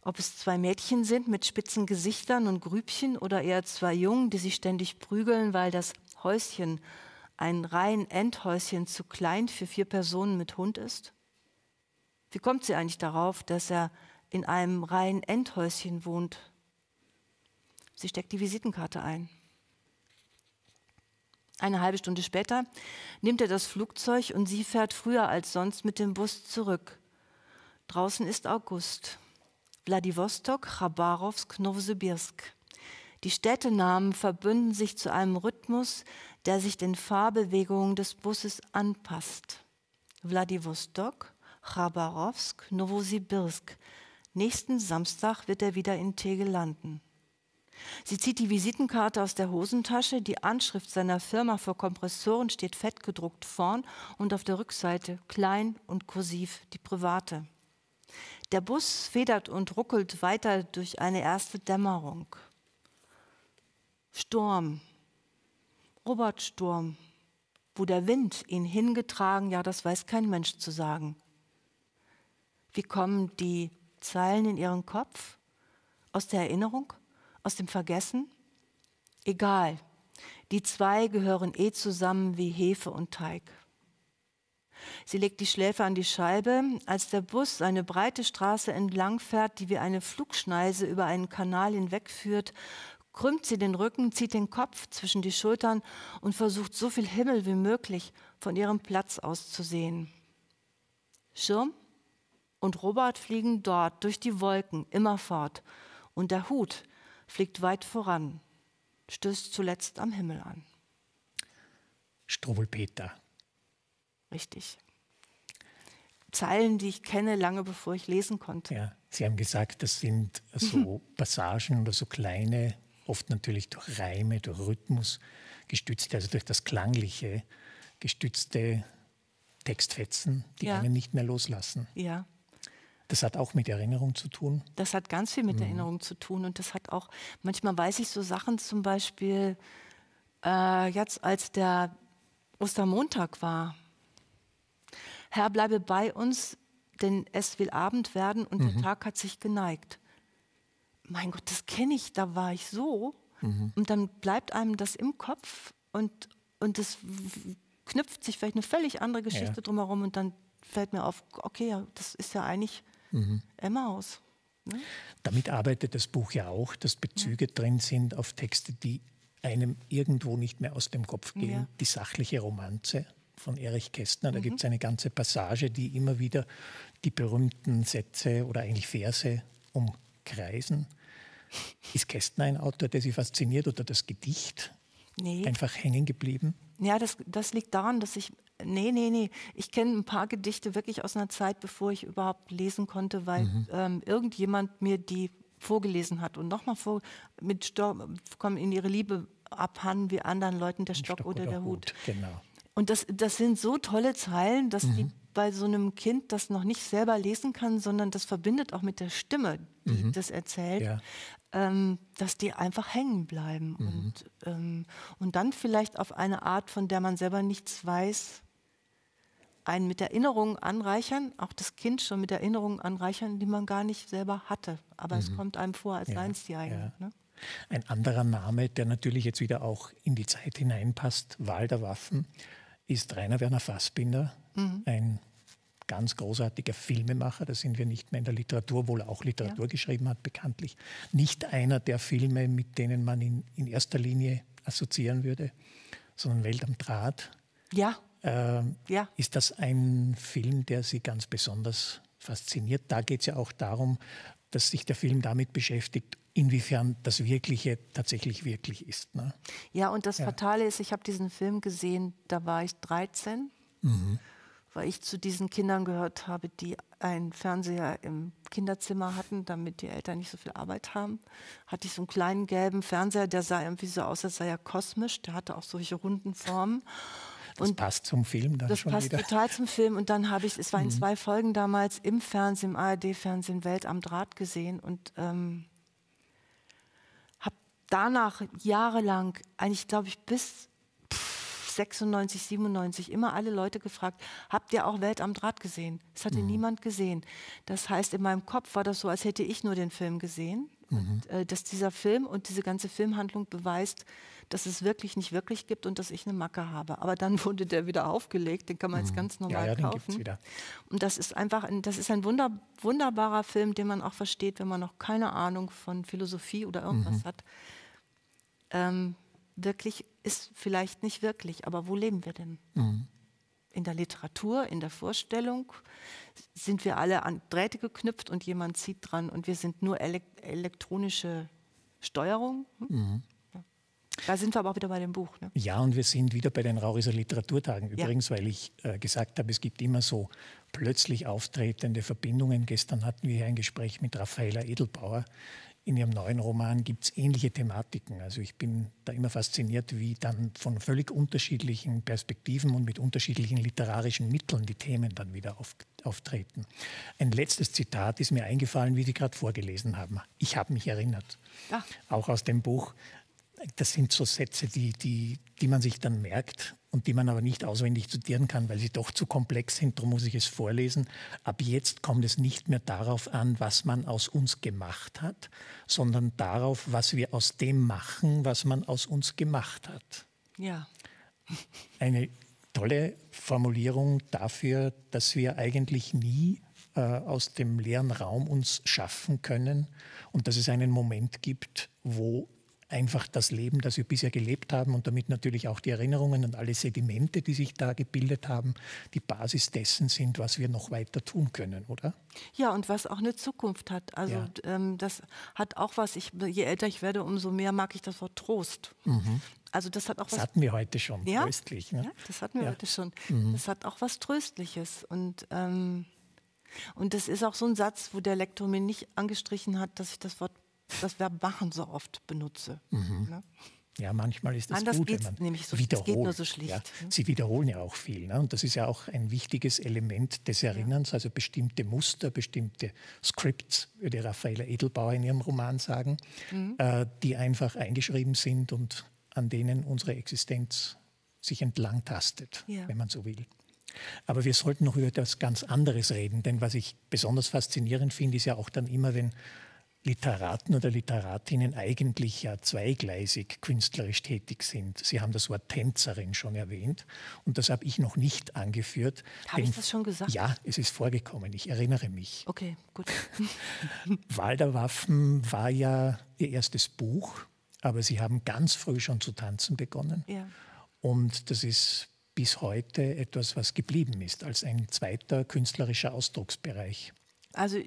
Ob es zwei Mädchen sind mit spitzen Gesichtern und Grübchen oder eher zwei Jungen, die sich ständig prügeln, weil das Häuschen, ein rein Endhäuschen, zu klein für vier Personen mit Hund ist? Wie kommt sie eigentlich darauf, dass er in einem reinen Endhäuschen wohnt? Sie steckt die Visitenkarte ein. Eine halbe Stunde später nimmt er das Flugzeug und sie fährt früher als sonst mit dem Bus zurück. Draußen ist August. Wladivostok, Chabarowsk, Novosibirsk. Die Städtenamen verbünden sich zu einem Rhythmus, der sich den Fahrbewegungen des Busses anpasst. Wladivostok, Chabarowsk, Novosibirsk. Nächsten Samstag wird er wieder in Tegel landen. Sie zieht die Visitenkarte aus der Hosentasche, die Anschrift seiner Firma für Kompressoren steht fettgedruckt vorn und auf der Rückseite klein und kursiv die private. Der Bus federt und ruckelt weiter durch eine erste Dämmerung. Sturm, Robert Sturm, wo der Wind ihn hingetragen, ja, das weiß kein Mensch zu sagen. Wie kommen die Zeilen in ihren Kopf? Aus der Erinnerung? aus dem Vergessen? Egal, die zwei gehören eh zusammen wie Hefe und Teig. Sie legt die Schläfe an die Scheibe, als der Bus eine breite Straße entlang fährt, die wie eine Flugschneise über einen Kanal hinwegführt, krümmt sie den Rücken, zieht den Kopf zwischen die Schultern und versucht so viel Himmel wie möglich von ihrem Platz aus zu sehen. Schirm und Robert fliegen dort durch die Wolken immerfort und der Hut fliegt weit voran, stößt zuletzt am Himmel an. Strobelpeter. Richtig. Zeilen, die ich kenne, lange bevor ich lesen konnte. Ja, Sie haben gesagt, das sind so Passagen oder so kleine, oft natürlich durch Reime, durch Rhythmus gestützte, also durch das Klangliche gestützte Textfetzen, die ja. einen nicht mehr loslassen. Ja. Das hat auch mit Erinnerung zu tun. Das hat ganz viel mit mhm. Erinnerung zu tun und das hat auch, manchmal weiß ich so Sachen zum Beispiel, äh, jetzt als der Ostermontag war, Herr, bleibe bei uns, denn es will Abend werden und mhm. der Tag hat sich geneigt. Mein Gott, das kenne ich, da war ich so. Mhm. Und dann bleibt einem das im Kopf und, und es knüpft sich vielleicht eine völlig andere Geschichte ja. drumherum und dann fällt mir auf, okay, das ist ja eigentlich mhm. Emmaus. Ne? Damit arbeitet das Buch ja auch, dass Bezüge ja. drin sind auf Texte, die einem irgendwo nicht mehr aus dem Kopf gehen. Ja. Die sachliche Romanze von Erich Kästner, da mhm. gibt es eine ganze Passage, die immer wieder die berühmten Sätze oder eigentlich Verse umkreisen. Ist Kästner ein Autor, der Sie fasziniert oder das Gedicht? Nee. Einfach hängen geblieben? Ja, das, das liegt daran, dass ich Nee, nee, nee. Ich kenne ein paar Gedichte wirklich aus einer Zeit, bevor ich überhaupt lesen konnte, weil mhm. ähm, irgendjemand mir die vorgelesen hat. Und nochmal vor, mit Stock, kommen in ihre Liebe abhanden wie anderen Leuten der Stock, Stock, oder, oder der Hut. Hut. Genau. Und das, das sind so tolle Zeilen, dass mhm. die bei so einem Kind, das noch nicht selber lesen kann, sondern das verbindet auch mit der Stimme, die mhm. das erzählt, ja. ähm, dass die einfach hängen bleiben. Mhm. Und, ähm, und dann vielleicht auf eine Art, von der man selber nichts weiß, einen mit Erinnerungen anreichern, auch das Kind schon mit Erinnerungen anreichern, die man gar nicht selber hatte. Aber mhm. es kommt einem vor, als ja, seien es die eigenen. Ein anderer Name, der natürlich jetzt wieder auch in die Zeit hineinpasst, Wahl der Waffen, ist Rainer Werner Fassbinder, mhm. ein ganz großartiger Filmemacher, da sind wir nicht mehr in der Literatur, wohl auch Literatur ja. geschrieben hat, bekanntlich. Nicht einer der Filme, mit denen man ihn in erster Linie assoziieren würde, sondern Welt am Draht. Ja, äh, ja. Ist das ein Film, der Sie ganz besonders fasziniert? Da geht es ja auch darum, dass sich der Film damit beschäftigt, inwiefern das Wirkliche tatsächlich wirklich ist. Ne? Ja, und das ja. Fatale ist, ich habe diesen Film gesehen, da war ich 13, mhm. weil ich zu diesen Kindern gehört habe, die einen Fernseher im Kinderzimmer hatten, damit die Eltern nicht so viel Arbeit haben. Hatte ich so einen kleinen gelben Fernseher, der sah irgendwie so aus, als sei er kosmisch, der hatte auch solche runden Formen. Das und passt zum Film dann schon wieder. Das passt total zum Film. Und dann habe ich, es waren mhm. zwei Folgen damals im Fernsehen, im ARD-Fernsehen Welt am Draht gesehen und ähm, habe danach jahrelang, eigentlich glaube ich bis 96, 97 immer alle Leute gefragt, habt ihr auch Welt am Draht gesehen? Das hatte mhm. niemand gesehen. Das heißt, in meinem Kopf war das so, als hätte ich nur den Film gesehen. Mhm. Und, äh, dass dieser Film und diese ganze Filmhandlung beweist, dass es wirklich nicht wirklich gibt und dass ich eine Macke habe. Aber dann wurde der wieder aufgelegt, den kann man mhm. jetzt ganz normal ja, ja, kaufen. Und das ist einfach, ein, das ist ein wunder, wunderbarer Film, den man auch versteht, wenn man noch keine Ahnung von Philosophie oder irgendwas mhm. hat. Ähm, wirklich ist vielleicht nicht wirklich, aber wo leben wir denn? Mhm in der Literatur, in der Vorstellung sind wir alle an Drähte geknüpft und jemand zieht dran und wir sind nur elekt elektronische Steuerung. Hm? Mhm. Da sind wir aber auch wieder bei dem Buch. Ne? Ja, und wir sind wieder bei den Rauriser Literaturtagen. Übrigens, ja. weil ich äh, gesagt habe, es gibt immer so plötzlich auftretende Verbindungen. Gestern hatten wir hier ein Gespräch mit Raffaela Edelbauer, in ihrem neuen Roman gibt es ähnliche Thematiken. Also ich bin da immer fasziniert, wie dann von völlig unterschiedlichen Perspektiven und mit unterschiedlichen literarischen Mitteln die Themen dann wieder auf, auftreten. Ein letztes Zitat ist mir eingefallen, wie Sie gerade vorgelesen haben. Ich habe mich erinnert. Ach. Auch aus dem Buch das sind so Sätze, die, die, die man sich dann merkt und die man aber nicht auswendig zitieren kann, weil sie doch zu komplex sind, darum muss ich es vorlesen. Ab jetzt kommt es nicht mehr darauf an, was man aus uns gemacht hat, sondern darauf, was wir aus dem machen, was man aus uns gemacht hat. Ja. Eine tolle Formulierung dafür, dass wir eigentlich nie äh, aus dem leeren Raum uns schaffen können und dass es einen Moment gibt, wo einfach das Leben, das wir bisher gelebt haben und damit natürlich auch die Erinnerungen und alle Sedimente, die sich da gebildet haben, die Basis dessen sind, was wir noch weiter tun können, oder? Ja, und was auch eine Zukunft hat. Also ja. ähm, das hat auch was, ich, je älter ich werde, umso mehr mag ich das Wort Trost. Mhm. Also das hat auch das was. Das hatten wir heute schon, ja? tröstlich. Ne? Ja, das hatten wir ja. heute schon. Mhm. Das hat auch was Tröstliches. Und, ähm, und das ist auch so ein Satz, wo der Lektor mir nicht angestrichen hat, dass ich das Wort das Verb machen so oft benutze. Mhm. Ne? Ja, manchmal ist das Anders gut, wenn man nämlich so, wiederholt. So schlicht, ja. Ne? Sie wiederholen ja auch viel. Ne? Und das ist ja auch ein wichtiges Element des Erinnerns, also bestimmte Muster, bestimmte Scripts, würde Raffaella Edelbauer in ihrem Roman sagen, mhm. äh, die einfach eingeschrieben sind und an denen unsere Existenz sich entlang tastet, ja. wenn man so will. Aber wir sollten noch über etwas ganz anderes reden, denn was ich besonders faszinierend finde, ist ja auch dann immer, wenn Literaten oder Literatinnen eigentlich ja zweigleisig künstlerisch tätig sind. Sie haben das Wort Tänzerin schon erwähnt und das habe ich noch nicht angeführt. Habe ich das schon gesagt? Ja, es ist vorgekommen. Ich erinnere mich. Okay, gut. Walderwaffen war ja ihr erstes Buch, aber sie haben ganz früh schon zu tanzen begonnen. Ja. Und das ist bis heute etwas, was geblieben ist, als ein zweiter künstlerischer Ausdrucksbereich. Also,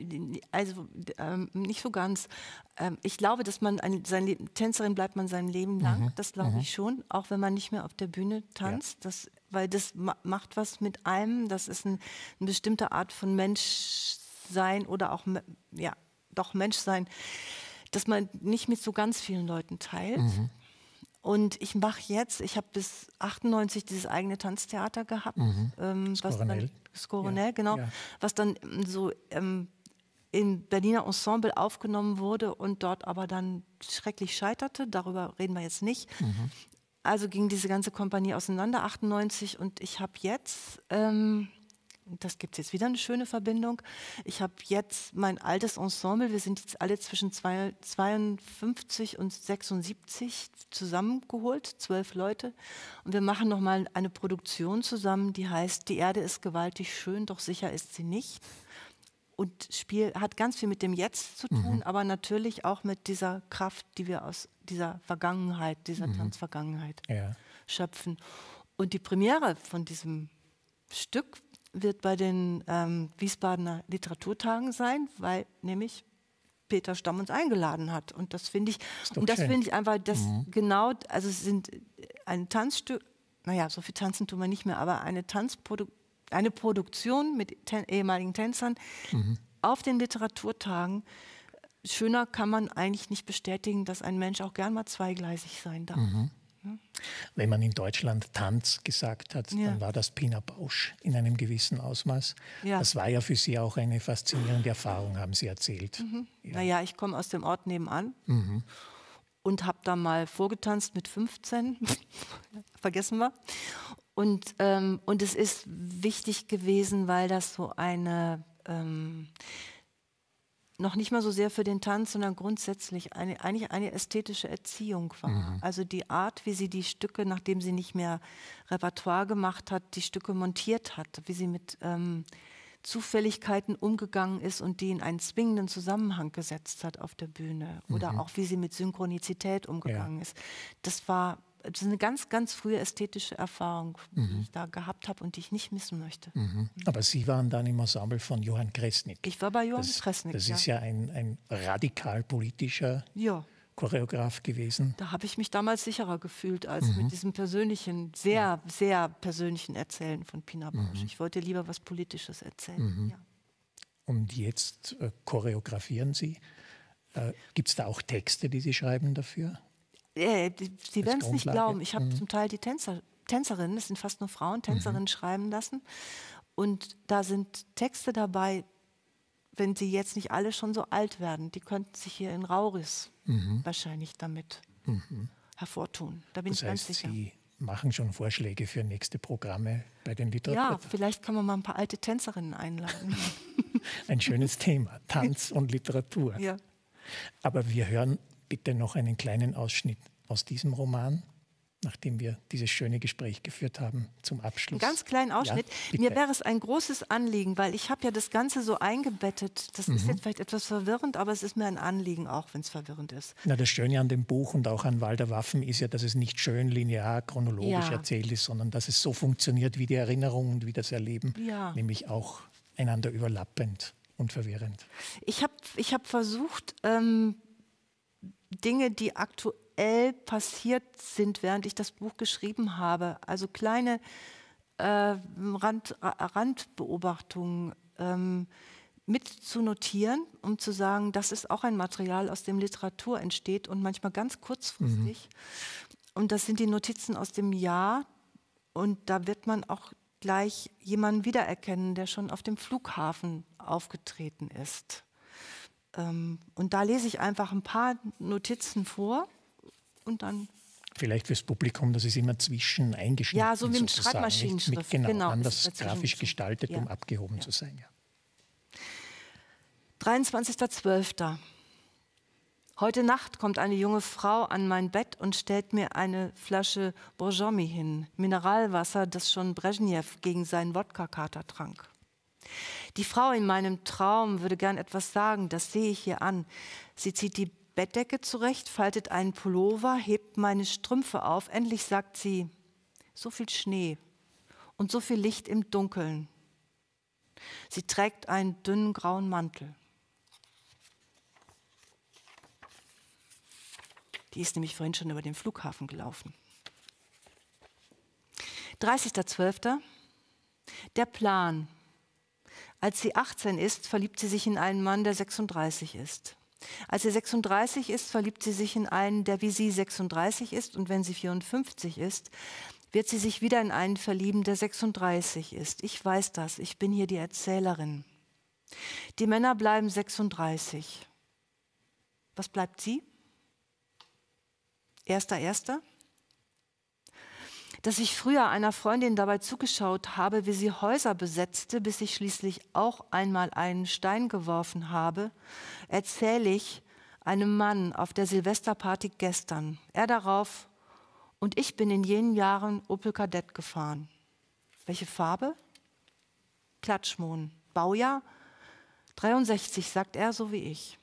also ähm, nicht so ganz. Ähm, ich glaube, dass man ein, sein Tänzerin bleibt man sein Leben lang. Mhm. Das glaube mhm. ich schon, auch wenn man nicht mehr auf der Bühne tanzt. Ja. Das, weil das ma macht was mit einem. Das ist ein, eine bestimmte Art von Menschsein oder auch ja doch Menschsein, dass man nicht mit so ganz vielen Leuten teilt. Mhm. Und ich mache jetzt, ich habe bis 98 dieses eigene Tanztheater gehabt. Mhm. Ähm, was dann, das Coronel, ja, ne, genau, ja. was dann ähm, so ähm, im Berliner Ensemble aufgenommen wurde und dort aber dann schrecklich scheiterte. Darüber reden wir jetzt nicht. Mhm. Also ging diese ganze Kompanie auseinander, 98, und ich habe jetzt ähm, das gibt es jetzt wieder eine schöne Verbindung. Ich habe jetzt mein altes Ensemble, wir sind jetzt alle zwischen zwei, 52 und 76 zusammengeholt, zwölf Leute. Und wir machen nochmal eine Produktion zusammen, die heißt Die Erde ist gewaltig schön, doch sicher ist sie nicht. Und Spiel hat ganz viel mit dem Jetzt zu mhm. tun, mhm. aber natürlich auch mit dieser Kraft, die wir aus dieser Vergangenheit, dieser mhm. Tanzvergangenheit ja. schöpfen. Und die Premiere von diesem Stück wird bei den ähm, Wiesbadener Literaturtagen sein, weil nämlich Peter Stamm uns eingeladen hat. Und das finde ich, und das finde ich einfach, dass mhm. genau, also es sind äh, ein Tanzstück, naja, so viel tanzen tun wir nicht mehr, aber eine Tanzprodu eine Produktion mit ten, ehemaligen Tänzern mhm. auf den Literaturtagen. Schöner kann man eigentlich nicht bestätigen, dass ein Mensch auch gern mal zweigleisig sein darf. Mhm. Wenn man in Deutschland Tanz gesagt hat, ja. dann war das Pina Bausch in einem gewissen Ausmaß. Ja. Das war ja für Sie auch eine faszinierende Erfahrung, haben Sie erzählt. Mhm. Ja. Naja, ich komme aus dem Ort nebenan mhm. und habe da mal vorgetanzt mit 15, vergessen wir. Und, ähm, und es ist wichtig gewesen, weil das so eine... Ähm, noch nicht mal so sehr für den Tanz, sondern grundsätzlich eine, eigentlich eine ästhetische Erziehung war. Mhm. Also die Art, wie sie die Stücke, nachdem sie nicht mehr Repertoire gemacht hat, die Stücke montiert hat, wie sie mit ähm, Zufälligkeiten umgegangen ist und die in einen zwingenden Zusammenhang gesetzt hat auf der Bühne oder mhm. auch wie sie mit Synchronizität umgegangen ja. ist. Das war das ist eine ganz, ganz frühe ästhetische Erfahrung, die mhm. ich da gehabt habe und die ich nicht missen möchte. Mhm. mhm. Aber Sie waren dann im Ensemble von Johann Kresnick. Ich war bei Johann das, Kresnick. Das ja. ist ja ein, ein radikal politischer ja. Choreograf gewesen. Da habe ich mich damals sicherer gefühlt als mhm. mit diesem persönlichen, sehr, ja. sehr persönlichen Erzählen von Pina mhm. Bausch. Ich wollte lieber was Politisches erzählen. Und jetzt äh, choreografieren Sie. Äh, Gibt es da auch Texte, die Sie schreiben dafür? Äh, Sie werden es nicht glauben. Ich habe mhm. zum Teil die Tänzer, Tänzerinnen, es sind fast nur Frauen, mhm. Tänzerinnen mhm. schreiben lassen. Und da sind Texte dabei, wenn sie jetzt nicht alle schon so alt werden, die könnten sich hier in Rauris mhm. wahrscheinlich damit mhm. hervortun. Da bin das ich heißt, ganz sicher. Sie machen schon Vorschläge für nächste Programme bei den Literatur. Ja, vielleicht kann man mal ein paar alte Tänzerinnen einladen. ein schönes Thema, Tanz und Literatur. Ja. Aber wir hören bitte noch einen kleinen Ausschnitt aus diesem Roman nachdem wir dieses schöne Gespräch geführt haben, zum Abschluss. Einen ganz kleinen Ausschnitt. Ja, Mir wäre es ein großes Anliegen, weil ich habe ja das Ganze so eingebettet. Das mhm. ist jetzt vielleicht etwas verwirrend, aber es ist mir ein Anliegen auch, wenn es verwirrend ist. Na, das Schöne an dem Buch und auch an Walder Waffen ist ja, dass es nicht schön linear chronologisch ja. erzählt ist, sondern dass es so funktioniert wie die Erinnerung und wie das Erleben, ja. nämlich auch einander überlappend und verwirrend. Ich habe ich hab versucht, ähm, Dinge, die aktuell passiert sind, während ich das Buch geschrieben habe. Also kleine äh, Rand, Randbeobachtungen ähm, mit zu notieren, um zu sagen, das ist auch ein Material, aus dem Literatur entsteht und manchmal ganz kurzfristig. Mhm. Und das sind die Notizen aus dem Jahr. Und da wird man auch gleich jemanden wiedererkennen, der schon auf dem Flughafen aufgetreten ist. Ähm, und da lese ich einfach ein paar Notizen vor und dann. Vielleicht fürs Publikum, das ist immer zwischen eingeschnitten. Ja, so mit dem Schreibmaschinenschrift. genau, genau, anders grafisch gestaltet, ja. um abgehoben ja. zu sein. Ja. 23.12. Heute Nacht kommt eine junge Frau an mein Bett und stellt mir eine Flasche Borjomi hin, Mineralwasser, das schon Brezhnev gegen seinen Wodka-Kater trank. Die Frau in meinem Traum würde gern etwas sagen, das sehe ich hier an. Sie zieht die Bettdecke zurecht, faltet einen Pullover, hebt meine Strümpfe auf. Endlich sagt sie, so viel Schnee und so viel Licht im Dunkeln. Sie trägt einen dünnen grauen Mantel. Die ist nämlich vorhin schon über den Flughafen gelaufen. 30.12. Der Plan. Als sie 18 ist, verliebt sie sich in einen Mann, der 36 ist. Als sie 36 ist, verliebt sie sich in einen, der wie sie 36 ist. Und wenn sie 54 ist, wird sie sich wieder in einen verlieben, der 36 ist. Ich weiß das, ich bin hier die Erzählerin. Die Männer bleiben 36. Was bleibt sie? Erster, erster? dass ich früher einer Freundin dabei zugeschaut habe, wie sie Häuser besetzte, bis ich schließlich auch einmal einen Stein geworfen habe, erzähle ich einem Mann auf der Silvesterparty gestern. Er darauf und ich bin in jenen Jahren Opel Kadett gefahren. Welche Farbe? Klatschmohn. Baujahr? 63, sagt er, so wie ich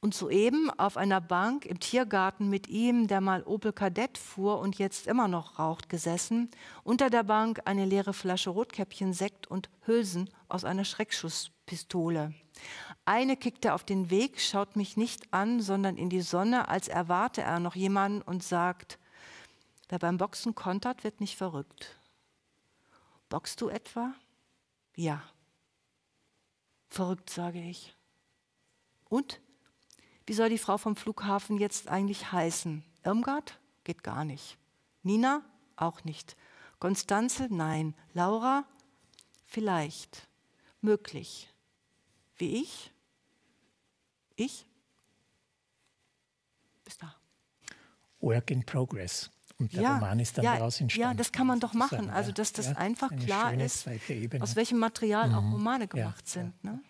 und soeben auf einer Bank im Tiergarten mit ihm, der mal Opel Kadett fuhr und jetzt immer noch raucht, gesessen, unter der Bank eine leere Flasche Rotkäppchen, Sekt und Hülsen aus einer Schreckschusspistole. Eine kickt er auf den Weg, schaut mich nicht an, sondern in die Sonne, als erwarte er noch jemanden und sagt, wer beim Boxen kontert, wird nicht verrückt. Boxst du etwa? Ja. Verrückt, sage ich. Und? wie soll die Frau vom Flughafen jetzt eigentlich heißen? Irmgard? Geht gar nicht. Nina? Auch nicht. Konstanze? Nein. Laura? Vielleicht. Möglich. Wie ich? Ich? Bis da. Work in Progress. Und der ja, Roman ist dann ja, daraus entstanden. Ja, das kann man doch machen. Also, dass das ja, einfach klar ist, aus welchem Material mhm. auch Romane gemacht sind. Ne?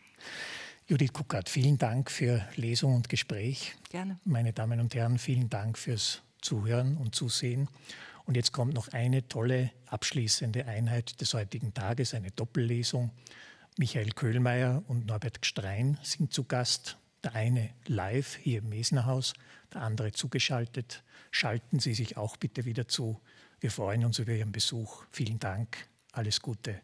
Judith Kuckert, vielen Dank für Lesung und Gespräch. Gerne. Meine Damen und Herren, vielen Dank fürs Zuhören und Zusehen. Und jetzt kommt noch eine tolle abschließende Einheit des heutigen Tages, eine Doppellesung. Michael Köhlmeier und Norbert Gstrein sind zu Gast. Der eine live hier im Mesnerhaus, der andere zugeschaltet. Schalten Sie sich auch bitte wieder zu. Wir freuen uns über Ihren Besuch. Vielen Dank. Alles Gute.